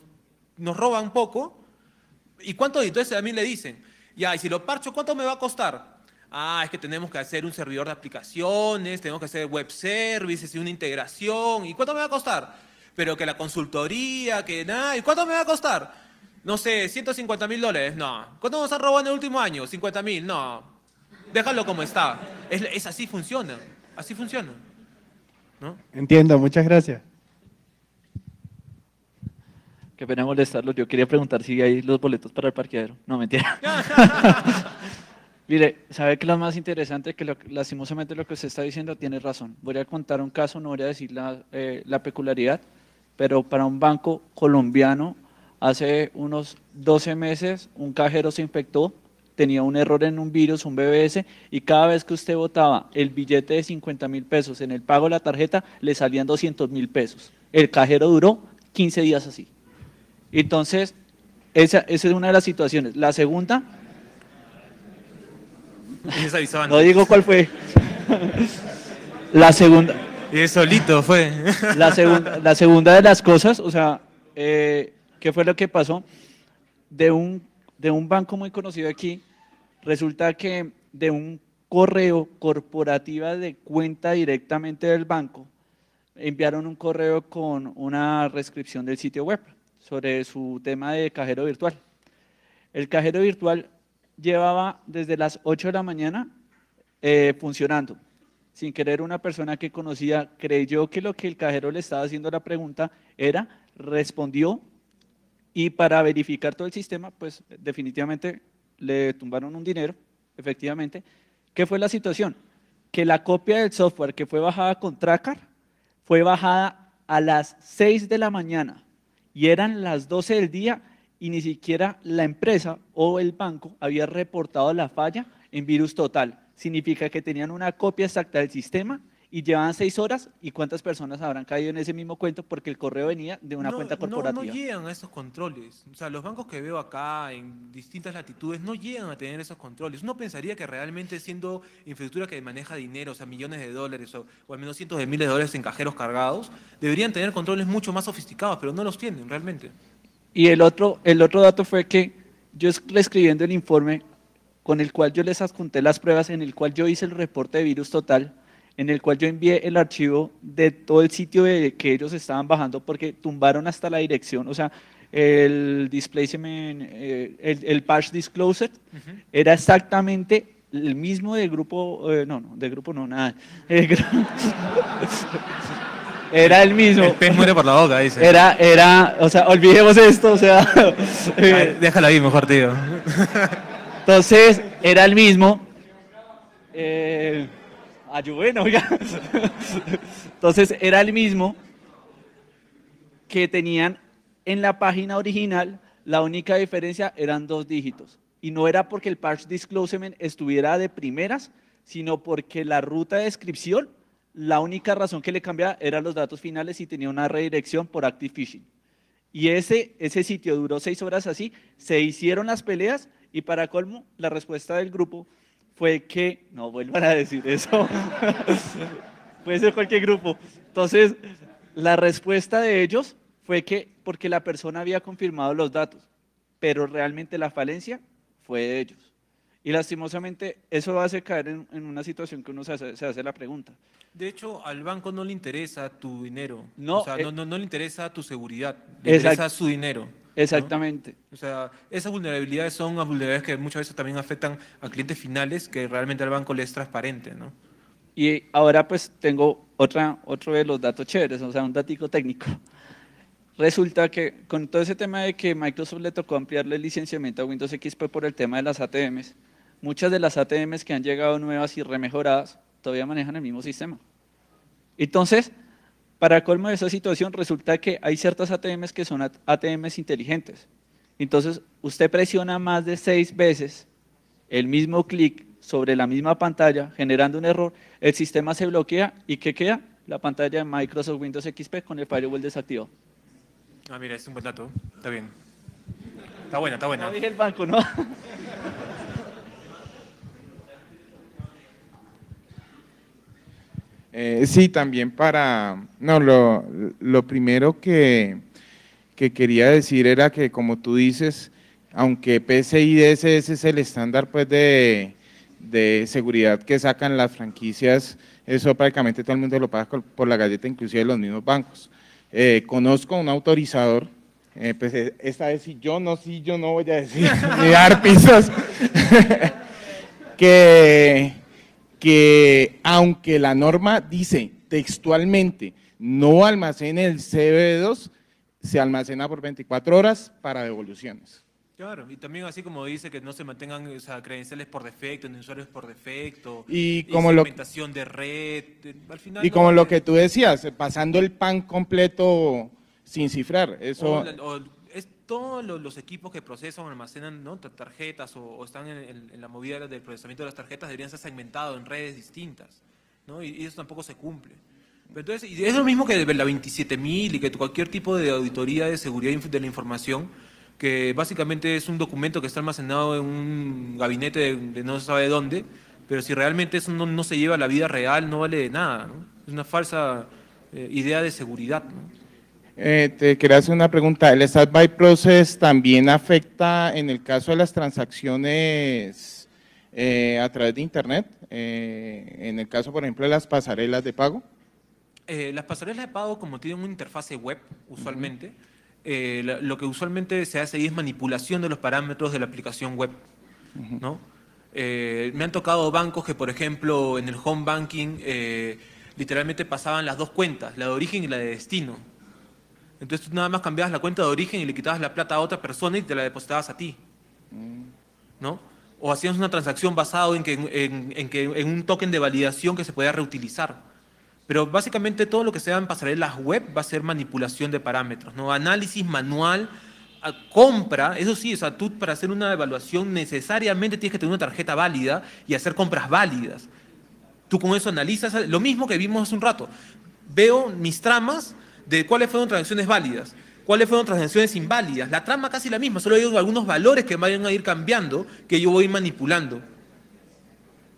nos roban poco, ¿y cuánto? Entonces a mí le dicen, ya, y si lo parcho, ¿cuánto me va a costar? ah, es que tenemos que hacer un servidor de aplicaciones, tenemos que hacer web services y una integración, ¿y cuánto me va a costar? Pero que la consultoría, que nada, ¿y cuánto me va a costar? No sé, 150 mil dólares, no. ¿Cuánto nos ha robado en el último año? 50 mil, no. Déjalo como está. Es, así funciona, así funciona. ¿No? Entiendo, muchas gracias. Qué pena molestarlo. Yo quería preguntar si hay los boletos para el parqueadero. No, mentira. [laughs] [laughs] Mire, sabe que lo más interesante que lastimosamente lo que usted está diciendo tiene razón. Voy a contar un caso, no voy a decir la, eh, peculiaridad, pero para un banco colombiano hace unos 12 meses un cajero se infectó, tenía un error en un virus, un BBS, y cada vez que usted votaba el billete de 50 mil pesos en el pago de la tarjeta, le salían 200 mil pesos. El cajero duró 15 días así. Entonces, esa, esa es una de las situaciones. La segunda [laughs] No digo cuál fue. [laughs] la segunda. Y solito fue. [laughs] la, segunda, la segunda de las cosas, o sea, eh, ¿qué fue lo que pasó? De un, de un banco muy conocido aquí, resulta que de un correo corporativa de cuenta directamente del banco, enviaron un correo con una rescripción del sitio web sobre su tema de cajero virtual. El cajero virtual llevaba desde las 8 de la mañana eh, funcionando. Sin querer, una persona que conocía creyó que lo que el cajero le estaba haciendo la pregunta era, respondió y para verificar todo el sistema, pues definitivamente le tumbaron un dinero, efectivamente. ¿Qué fue la situación? Que la copia del software que fue bajada con Tracker fue bajada a las 6 de la mañana y eran las 12 del día y ni siquiera la empresa o el banco había reportado la falla en virus total. Significa que tenían una copia exacta del sistema y llevaban seis horas y cuántas personas habrán caído en ese mismo cuento porque el correo venía de una cuenta corporativa. No, no, llegan a esos controles. O sea, los bancos que veo acá en distintas latitudes no llegan a tener esos controles. Uno pensaría que realmente siendo infraestructura que maneja dinero, o sea, millones de dólares o al menos cientos de miles de dólares en cajeros cargados, deberían tener controles mucho más sofisticados, pero no los tienen realmente. Y el otro, el otro dato fue que yo escribiendo el informe con el cual yo les adjunté las pruebas, en el cual yo hice el reporte de virus total, en el cual yo envié el archivo de todo el sitio de que ellos estaban bajando porque tumbaron hasta la dirección, o sea, el displacement, eh, el, patch disclosed, era exactamente el mismo del grupo, eh, no, no, del grupo no, nada. [laughs] Era el mismo. El pez muere por la boca, dice. Era, era, o sea, olvidemos esto, o sea. Déjala ahí, mejor, tío. Entonces, era el mismo. Eh, ya Entonces, era el mismo que tenían en la página original. La única diferencia eran dos dígitos. Y no era porque el patch disclosement estuviera de primeras, sino porque la ruta de descripción la única razón que le cambiaba eran los datos finales y tenía una redirección por Active Phishing. Y ese, sitio duró seis horas así, se hicieron las peleas y para colmo, la respuesta del grupo fue que, no vuelvan a decir eso, [laughs] puede ser cualquier grupo. Entonces, la respuesta de ellos fue que porque la persona había confirmado los datos, pero realmente la falencia fue de ellos. Y lastimosamente eso hace caer en, en una situación que uno se hace, la pregunta. De hecho, al banco no le interesa tu dinero. No, o sea, eh, no, no, le interesa tu seguridad, le interesa su dinero. Exactamente. O sea, esas vulnerabilidades son las vulnerabilidades que muchas veces también afectan a clientes finales que realmente al banco le es transparente, ¿no? Y ahora pues tengo otra, otro de los datos chéveres, o sea, un datico técnico. Resulta que con todo ese tema de que Microsoft le tocó ampliarle el licenciamiento a Windows XP por el tema de las ATMs, muchas de las ATMs que han llegado nuevas y remejoradas todavía manejan el mismo sistema. Entonces, para colmo de esa situación, resulta que hay ciertas ATMs que son ATMs inteligentes. Entonces, usted presiona más de seis veces el mismo clic sobre la misma pantalla, generando un error, el sistema se bloquea y ¿qué queda? La pantalla de Microsoft Windows XP con el firewall desactivado. Ah, mira, es un buen dato. Está bien. Está buena, está buena. No dije el banco, ¿no? [laughs] Eh, sí, también para, no, lo, lo primero que, que, quería decir era que como tú dices, aunque PCI DSS es el estándar pues de, de seguridad que sacan las franquicias, eso prácticamente todo el mundo lo paga por la galleta, inclusive los mismos bancos. Eh, conozco un autorizador, eh, pues esta vez si yo no, si yo no voy a decir, [laughs] ni dar pisos, [laughs] que que aunque la norma dice textualmente no almacene el CB2, se almacena por 24 horas para devoluciones. Claro, y también así como dice que no se mantengan esas credenciales por defecto, en usuarios por defecto, y como de red, eh, al final. Y como lo que tú decías, pasando el pan completo sin cifrar, eso todos los, equipos que procesan o almacenan tarjetas o, están en, la movida del procesamiento de las tarjetas deberían ser segmentados en redes distintas, ¿no? Y, eso tampoco se cumple. entonces, y es lo mismo que la 27000 y que cualquier tipo de auditoría de seguridad de la información, que básicamente es un documento que está almacenado en un gabinete de, no se sabe dónde, pero si realmente eso no, se lleva a la vida real, no vale de nada, ¿no? Es una falsa eh, idea de seguridad, ¿no? Eh, te quería hacer una pregunta. ¿El Start by Process también afecta en el caso de las transacciones eh, a través de Internet? Eh, en el caso, por ejemplo, de las pasarelas de pago. las pasarelas de pago, como tienen una interfase web, usualmente, lo que usualmente se hace ahí es manipulación de los parámetros de la aplicación web. me han tocado bancos que, por ejemplo, en el home banking, literalmente pasaban las dos cuentas, la de origen y la de destino entonces tú nada más cambiabas la cuenta de origen y le quitabas la plata a otra persona y te la depositabas a ti. Mm. ¿No? O hacías una transacción basada en, en, un token de validación que se podía reutilizar. Pero básicamente todo lo que se pasar en las web va a ser manipulación de parámetros, ¿no? Análisis manual, compra, eso sí, o sea, tú para hacer una evaluación necesariamente tienes que tener una tarjeta válida y hacer compras válidas. Tú con eso analizas lo mismo que vimos hace un rato. Veo mis tramas, de cuáles fueron transacciones válidas, cuáles fueron transacciones inválidas. La trama casi la misma, solo hay algunos valores que van a ir cambiando, que yo voy manipulando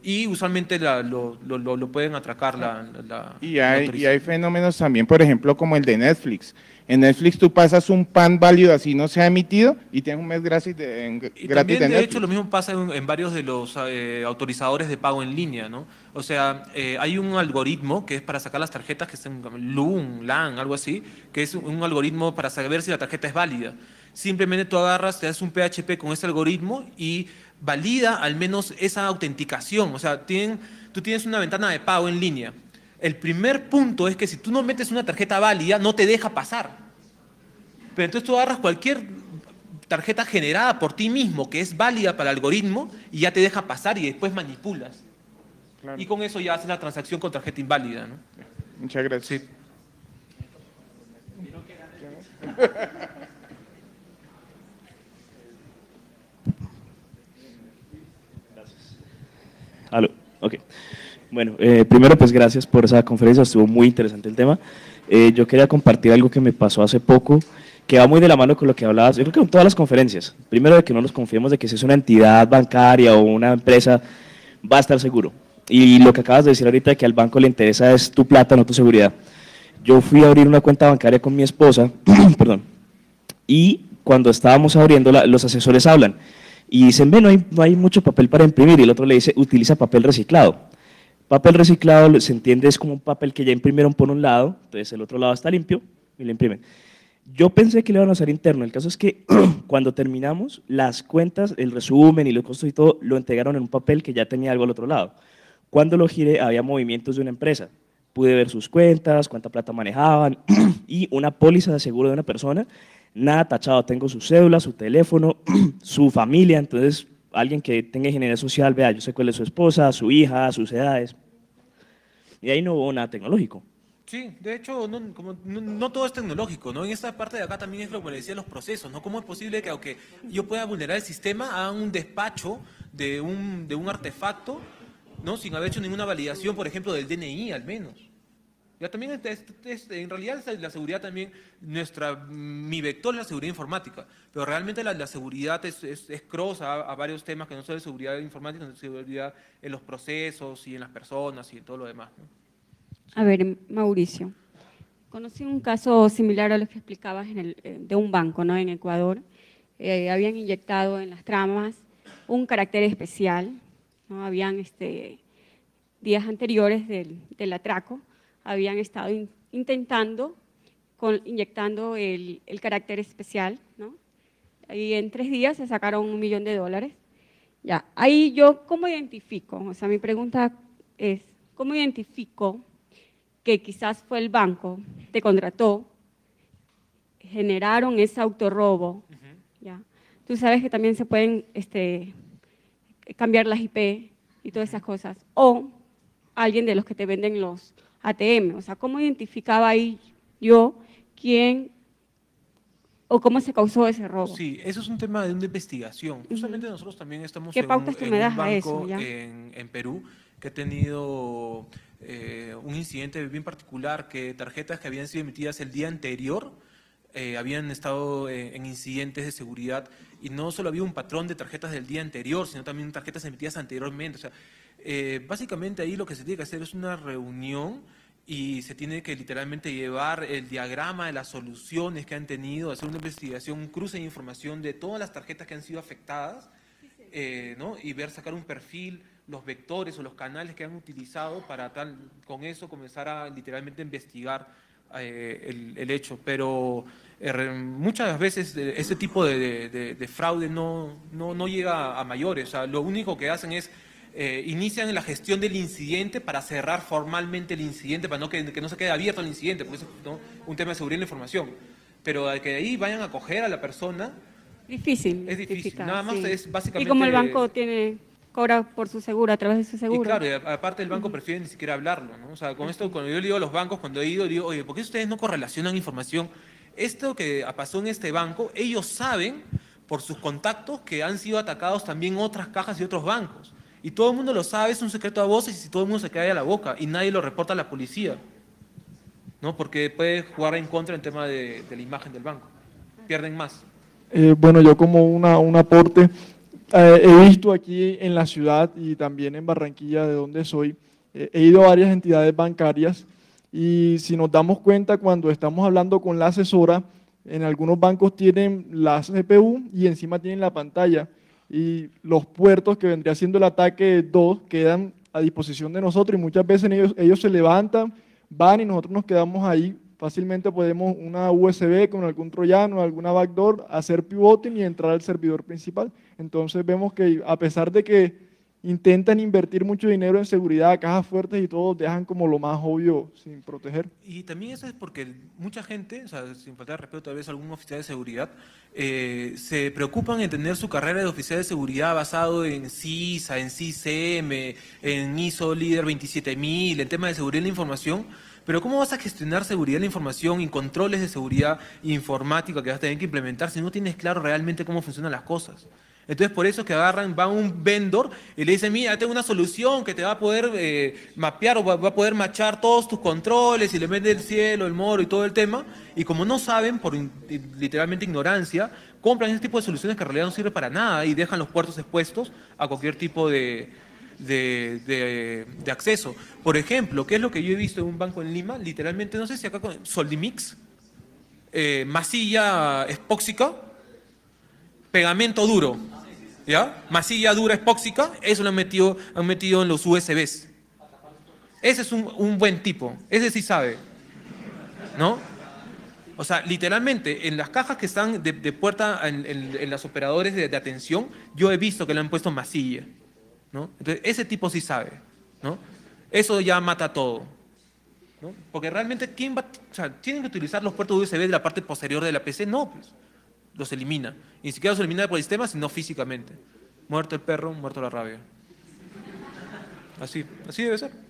y usualmente lo, lo, pueden atracar la, y, hay, y hay fenómenos también, por ejemplo, como el de Netflix. En Netflix tú pasas un pan válido así no se ha emitido y tienes un mes gratis de, gratis también, de, hecho, lo mismo pasa en, varios de los eh, autorizadores de pago en línea, ¿no? O sea, eh, hay un algoritmo que es para sacar las tarjetas que un LUN, LAN, algo así, que es un algoritmo para saber si la tarjeta es válida. Simplemente tú agarras, te das un PHP con ese algoritmo y valida al menos esa autenticación. O sea, tú tienes una ventana de pago en línea. El primer punto es que si tú no metes una tarjeta válida, no te deja pasar. Pero entonces tú agarras cualquier tarjeta generada por ti mismo, que es válida para el algoritmo, y ya te deja pasar y después manipulas. Y con eso ya haces la transacción con tarjeta inválida. Muchas gracias. Sí. [laughs] [laughs] Ok. Bueno, eh, primero pues gracias por esa conferencia, estuvo muy interesante el tema. Eh, yo quería compartir algo que me pasó hace poco, que va muy de la mano con lo que hablabas, yo creo que en todas las conferencias. Primero de que no nos confiemos de que si es una entidad bancaria o una empresa, va a estar seguro. Y lo que acabas de decir ahorita de que al banco le interesa es tu plata, no tu seguridad. Yo fui a abrir una cuenta bancaria con mi esposa, [clears throat] perdón, y cuando estábamos abriéndola, los asesores hablan y dicen, ve, no hay, no hay mucho papel para imprimir. Y el otro le dice, utiliza papel reciclado. Papel reciclado se entiende es como un papel que ya imprimieron por un lado, entonces el otro lado está limpio y lo imprimen. Yo pensé que le iban a hacer interno. El caso es que [clears throat] cuando terminamos, las cuentas, el resumen y los costos y todo, lo entregaron en un papel que ya tenía algo al otro lado. Cuando lo giré, había movimientos de una empresa. Pude ver sus cuentas, cuánta plata manejaban [clears throat] y una póliza de seguro de una persona nada tachado, tengo su cédula, su teléfono, [clears throat] su familia, entonces alguien que tenga ingeniería social, vea, yo sé cuál es su esposa, su hija, sus edades. Y ahí no hubo nada tecnológico. Sí, de hecho, no, todo es tecnológico, ¿no? En esta parte de acá también es lo que decía, los procesos, ¿no? ¿Cómo es posible que aunque yo pueda vulnerar el sistema, haga un despacho de un, de un artefacto, ¿no? Sin haber hecho ninguna validación, por ejemplo, del DNI al menos. Ya también en realidad la seguridad también, nuestra, mi vector es la seguridad informática, pero realmente la, seguridad es, es, cross a, varios temas que no solo es seguridad informática, sino seguridad en los procesos y en las personas y en todo lo demás. A ver, Mauricio, conocí un caso similar a lo que explicabas eh, de un banco ¿no? en Ecuador. Eh, habían inyectado en las tramas un carácter especial, ¿no? habían este, días anteriores del, del atraco habían estado intentando, con, inyectando el, carácter especial, ¿no? Y en tres días se sacaron un millón de dólares. Ya, ahí yo, ¿cómo identifico? O sea, mi pregunta es, ¿cómo identifico que quizás fue el banco, te contrató, generaron ese autorrobo? ¿ya? Tú sabes que también se pueden este, cambiar las IP y todas esas cosas. O alguien de los que te venden los, ATM. O sea, ¿cómo identificaba ahí yo quién o cómo se causó ese robo. Sí, eso es un tema de investigación. Justamente nosotros también estamos en un, banco eso, en, Perú que ha tenido eh, un incidente bien particular que tarjetas que habían sido emitidas el día anterior eh, habían estado eh, en incidentes de seguridad y no solo había un patrón de tarjetas del día anterior, sino también tarjetas emitidas anteriormente. O sea, básicamente ahí lo que se tiene que hacer es una reunión y se tiene que literalmente llevar el diagrama de las soluciones que han tenido, hacer una investigación, un cruce de información de todas las tarjetas que han sido afectadas eh, ¿no? y ver sacar un perfil, los vectores o los canales que han utilizado para tal, con eso comenzar a literalmente investigar eh, el, hecho. Pero eh, muchas veces ese tipo de, de fraude no, no, no, llega a mayores. O sea, lo único que hacen es eh, inician la gestión del incidente para cerrar formalmente el incidente, para no que, no se quede abierto el incidente, porque es un tema de seguridad de la información. Pero que de ahí vayan a coger a la persona. Difícil. Es difícil. Nada más es básicamente. Y como el banco eh, tiene cobra por su seguro, a través de su seguro. Y claro, aparte el banco prefiere ni siquiera hablarlo, ¿no? O sea, con esto, cuando yo le digo a los bancos, cuando he ido, digo, oye, ¿por qué ustedes no correlacionan información? Esto que pasó en este banco, ellos saben por sus contactos que han sido atacados también otras cajas y otros bancos. Y todo el mundo lo sabe, es un secreto a voces y todo el mundo se cae a la boca y nadie lo reporta a la policía, ¿no? Porque puede jugar en contra en tema de, la imagen del banco. Pierden más. Eh, bueno, yo como un aporte, eh, he visto aquí en la ciudad y también en Barranquilla, de donde soy, eh, he ido a varias entidades bancarias y si nos damos cuenta cuando estamos hablando con la asesora, en algunos bancos tienen la CPU y encima tienen la pantalla y los puertos que vendría siendo el ataque 2 quedan a disposición de nosotros y muchas veces ellos, ellos se levantan, van y nosotros nos quedamos ahí. Fácilmente podemos una USB con algún troyano, alguna backdoor, hacer pivoting y entrar al servidor principal. Entonces vemos que a pesar de que intentan invertir mucho dinero en seguridad, cajas fuertes y todo, dejan como lo más obvio sin proteger. Y también eso es porque mucha gente, sin faltar de respeto tal vez algún oficial de seguridad, eh, se preocupan en tener su carrera de oficial de seguridad basado en CISA, en CISM, en ISO Líder 27000, en tema de seguridad de la información, pero ¿cómo vas a gestionar seguridad de la información y controles de seguridad informática que vas a tener que implementar si no tienes claro realmente cómo funcionan las cosas? Entonces, por eso es que agarran, van un vendor y le dice, mira, tengo una solución que te va a poder eh, mapear o va, a poder machar todos tus controles y le mete el cielo, el moro y todo el tema. Y como no saben, por literalmente ignorancia, compran ese tipo de soluciones que en realidad no sirve para nada y dejan los puertos expuestos a cualquier tipo de, acceso. Por ejemplo, ¿qué es lo que yo he visto en un banco en Lima? Literalmente, no sé si acá con Soldimix, eh, masilla espóxica, pegamento duro. ¿ya? Masilla dura epóxica, eso lo han metido, han metido en los USBs. Ese es un, buen tipo, ese sí sabe, ¿no? O sea, literalmente, en las cajas que están de, puerta, en, los operadores de, atención, yo he visto que le han puesto masilla, ¿no? Entonces, ese tipo sí sabe, ¿no? Eso ya mata todo, ¿no? Porque realmente, ¿quién va, o sea, ¿tienen que utilizar los puertos USB de la parte posterior de la PC? No, pues los elimina. Y ni siquiera los elimina por el sistema, sino físicamente. Muerto el perro, muerto la rabia. Así, así debe ser.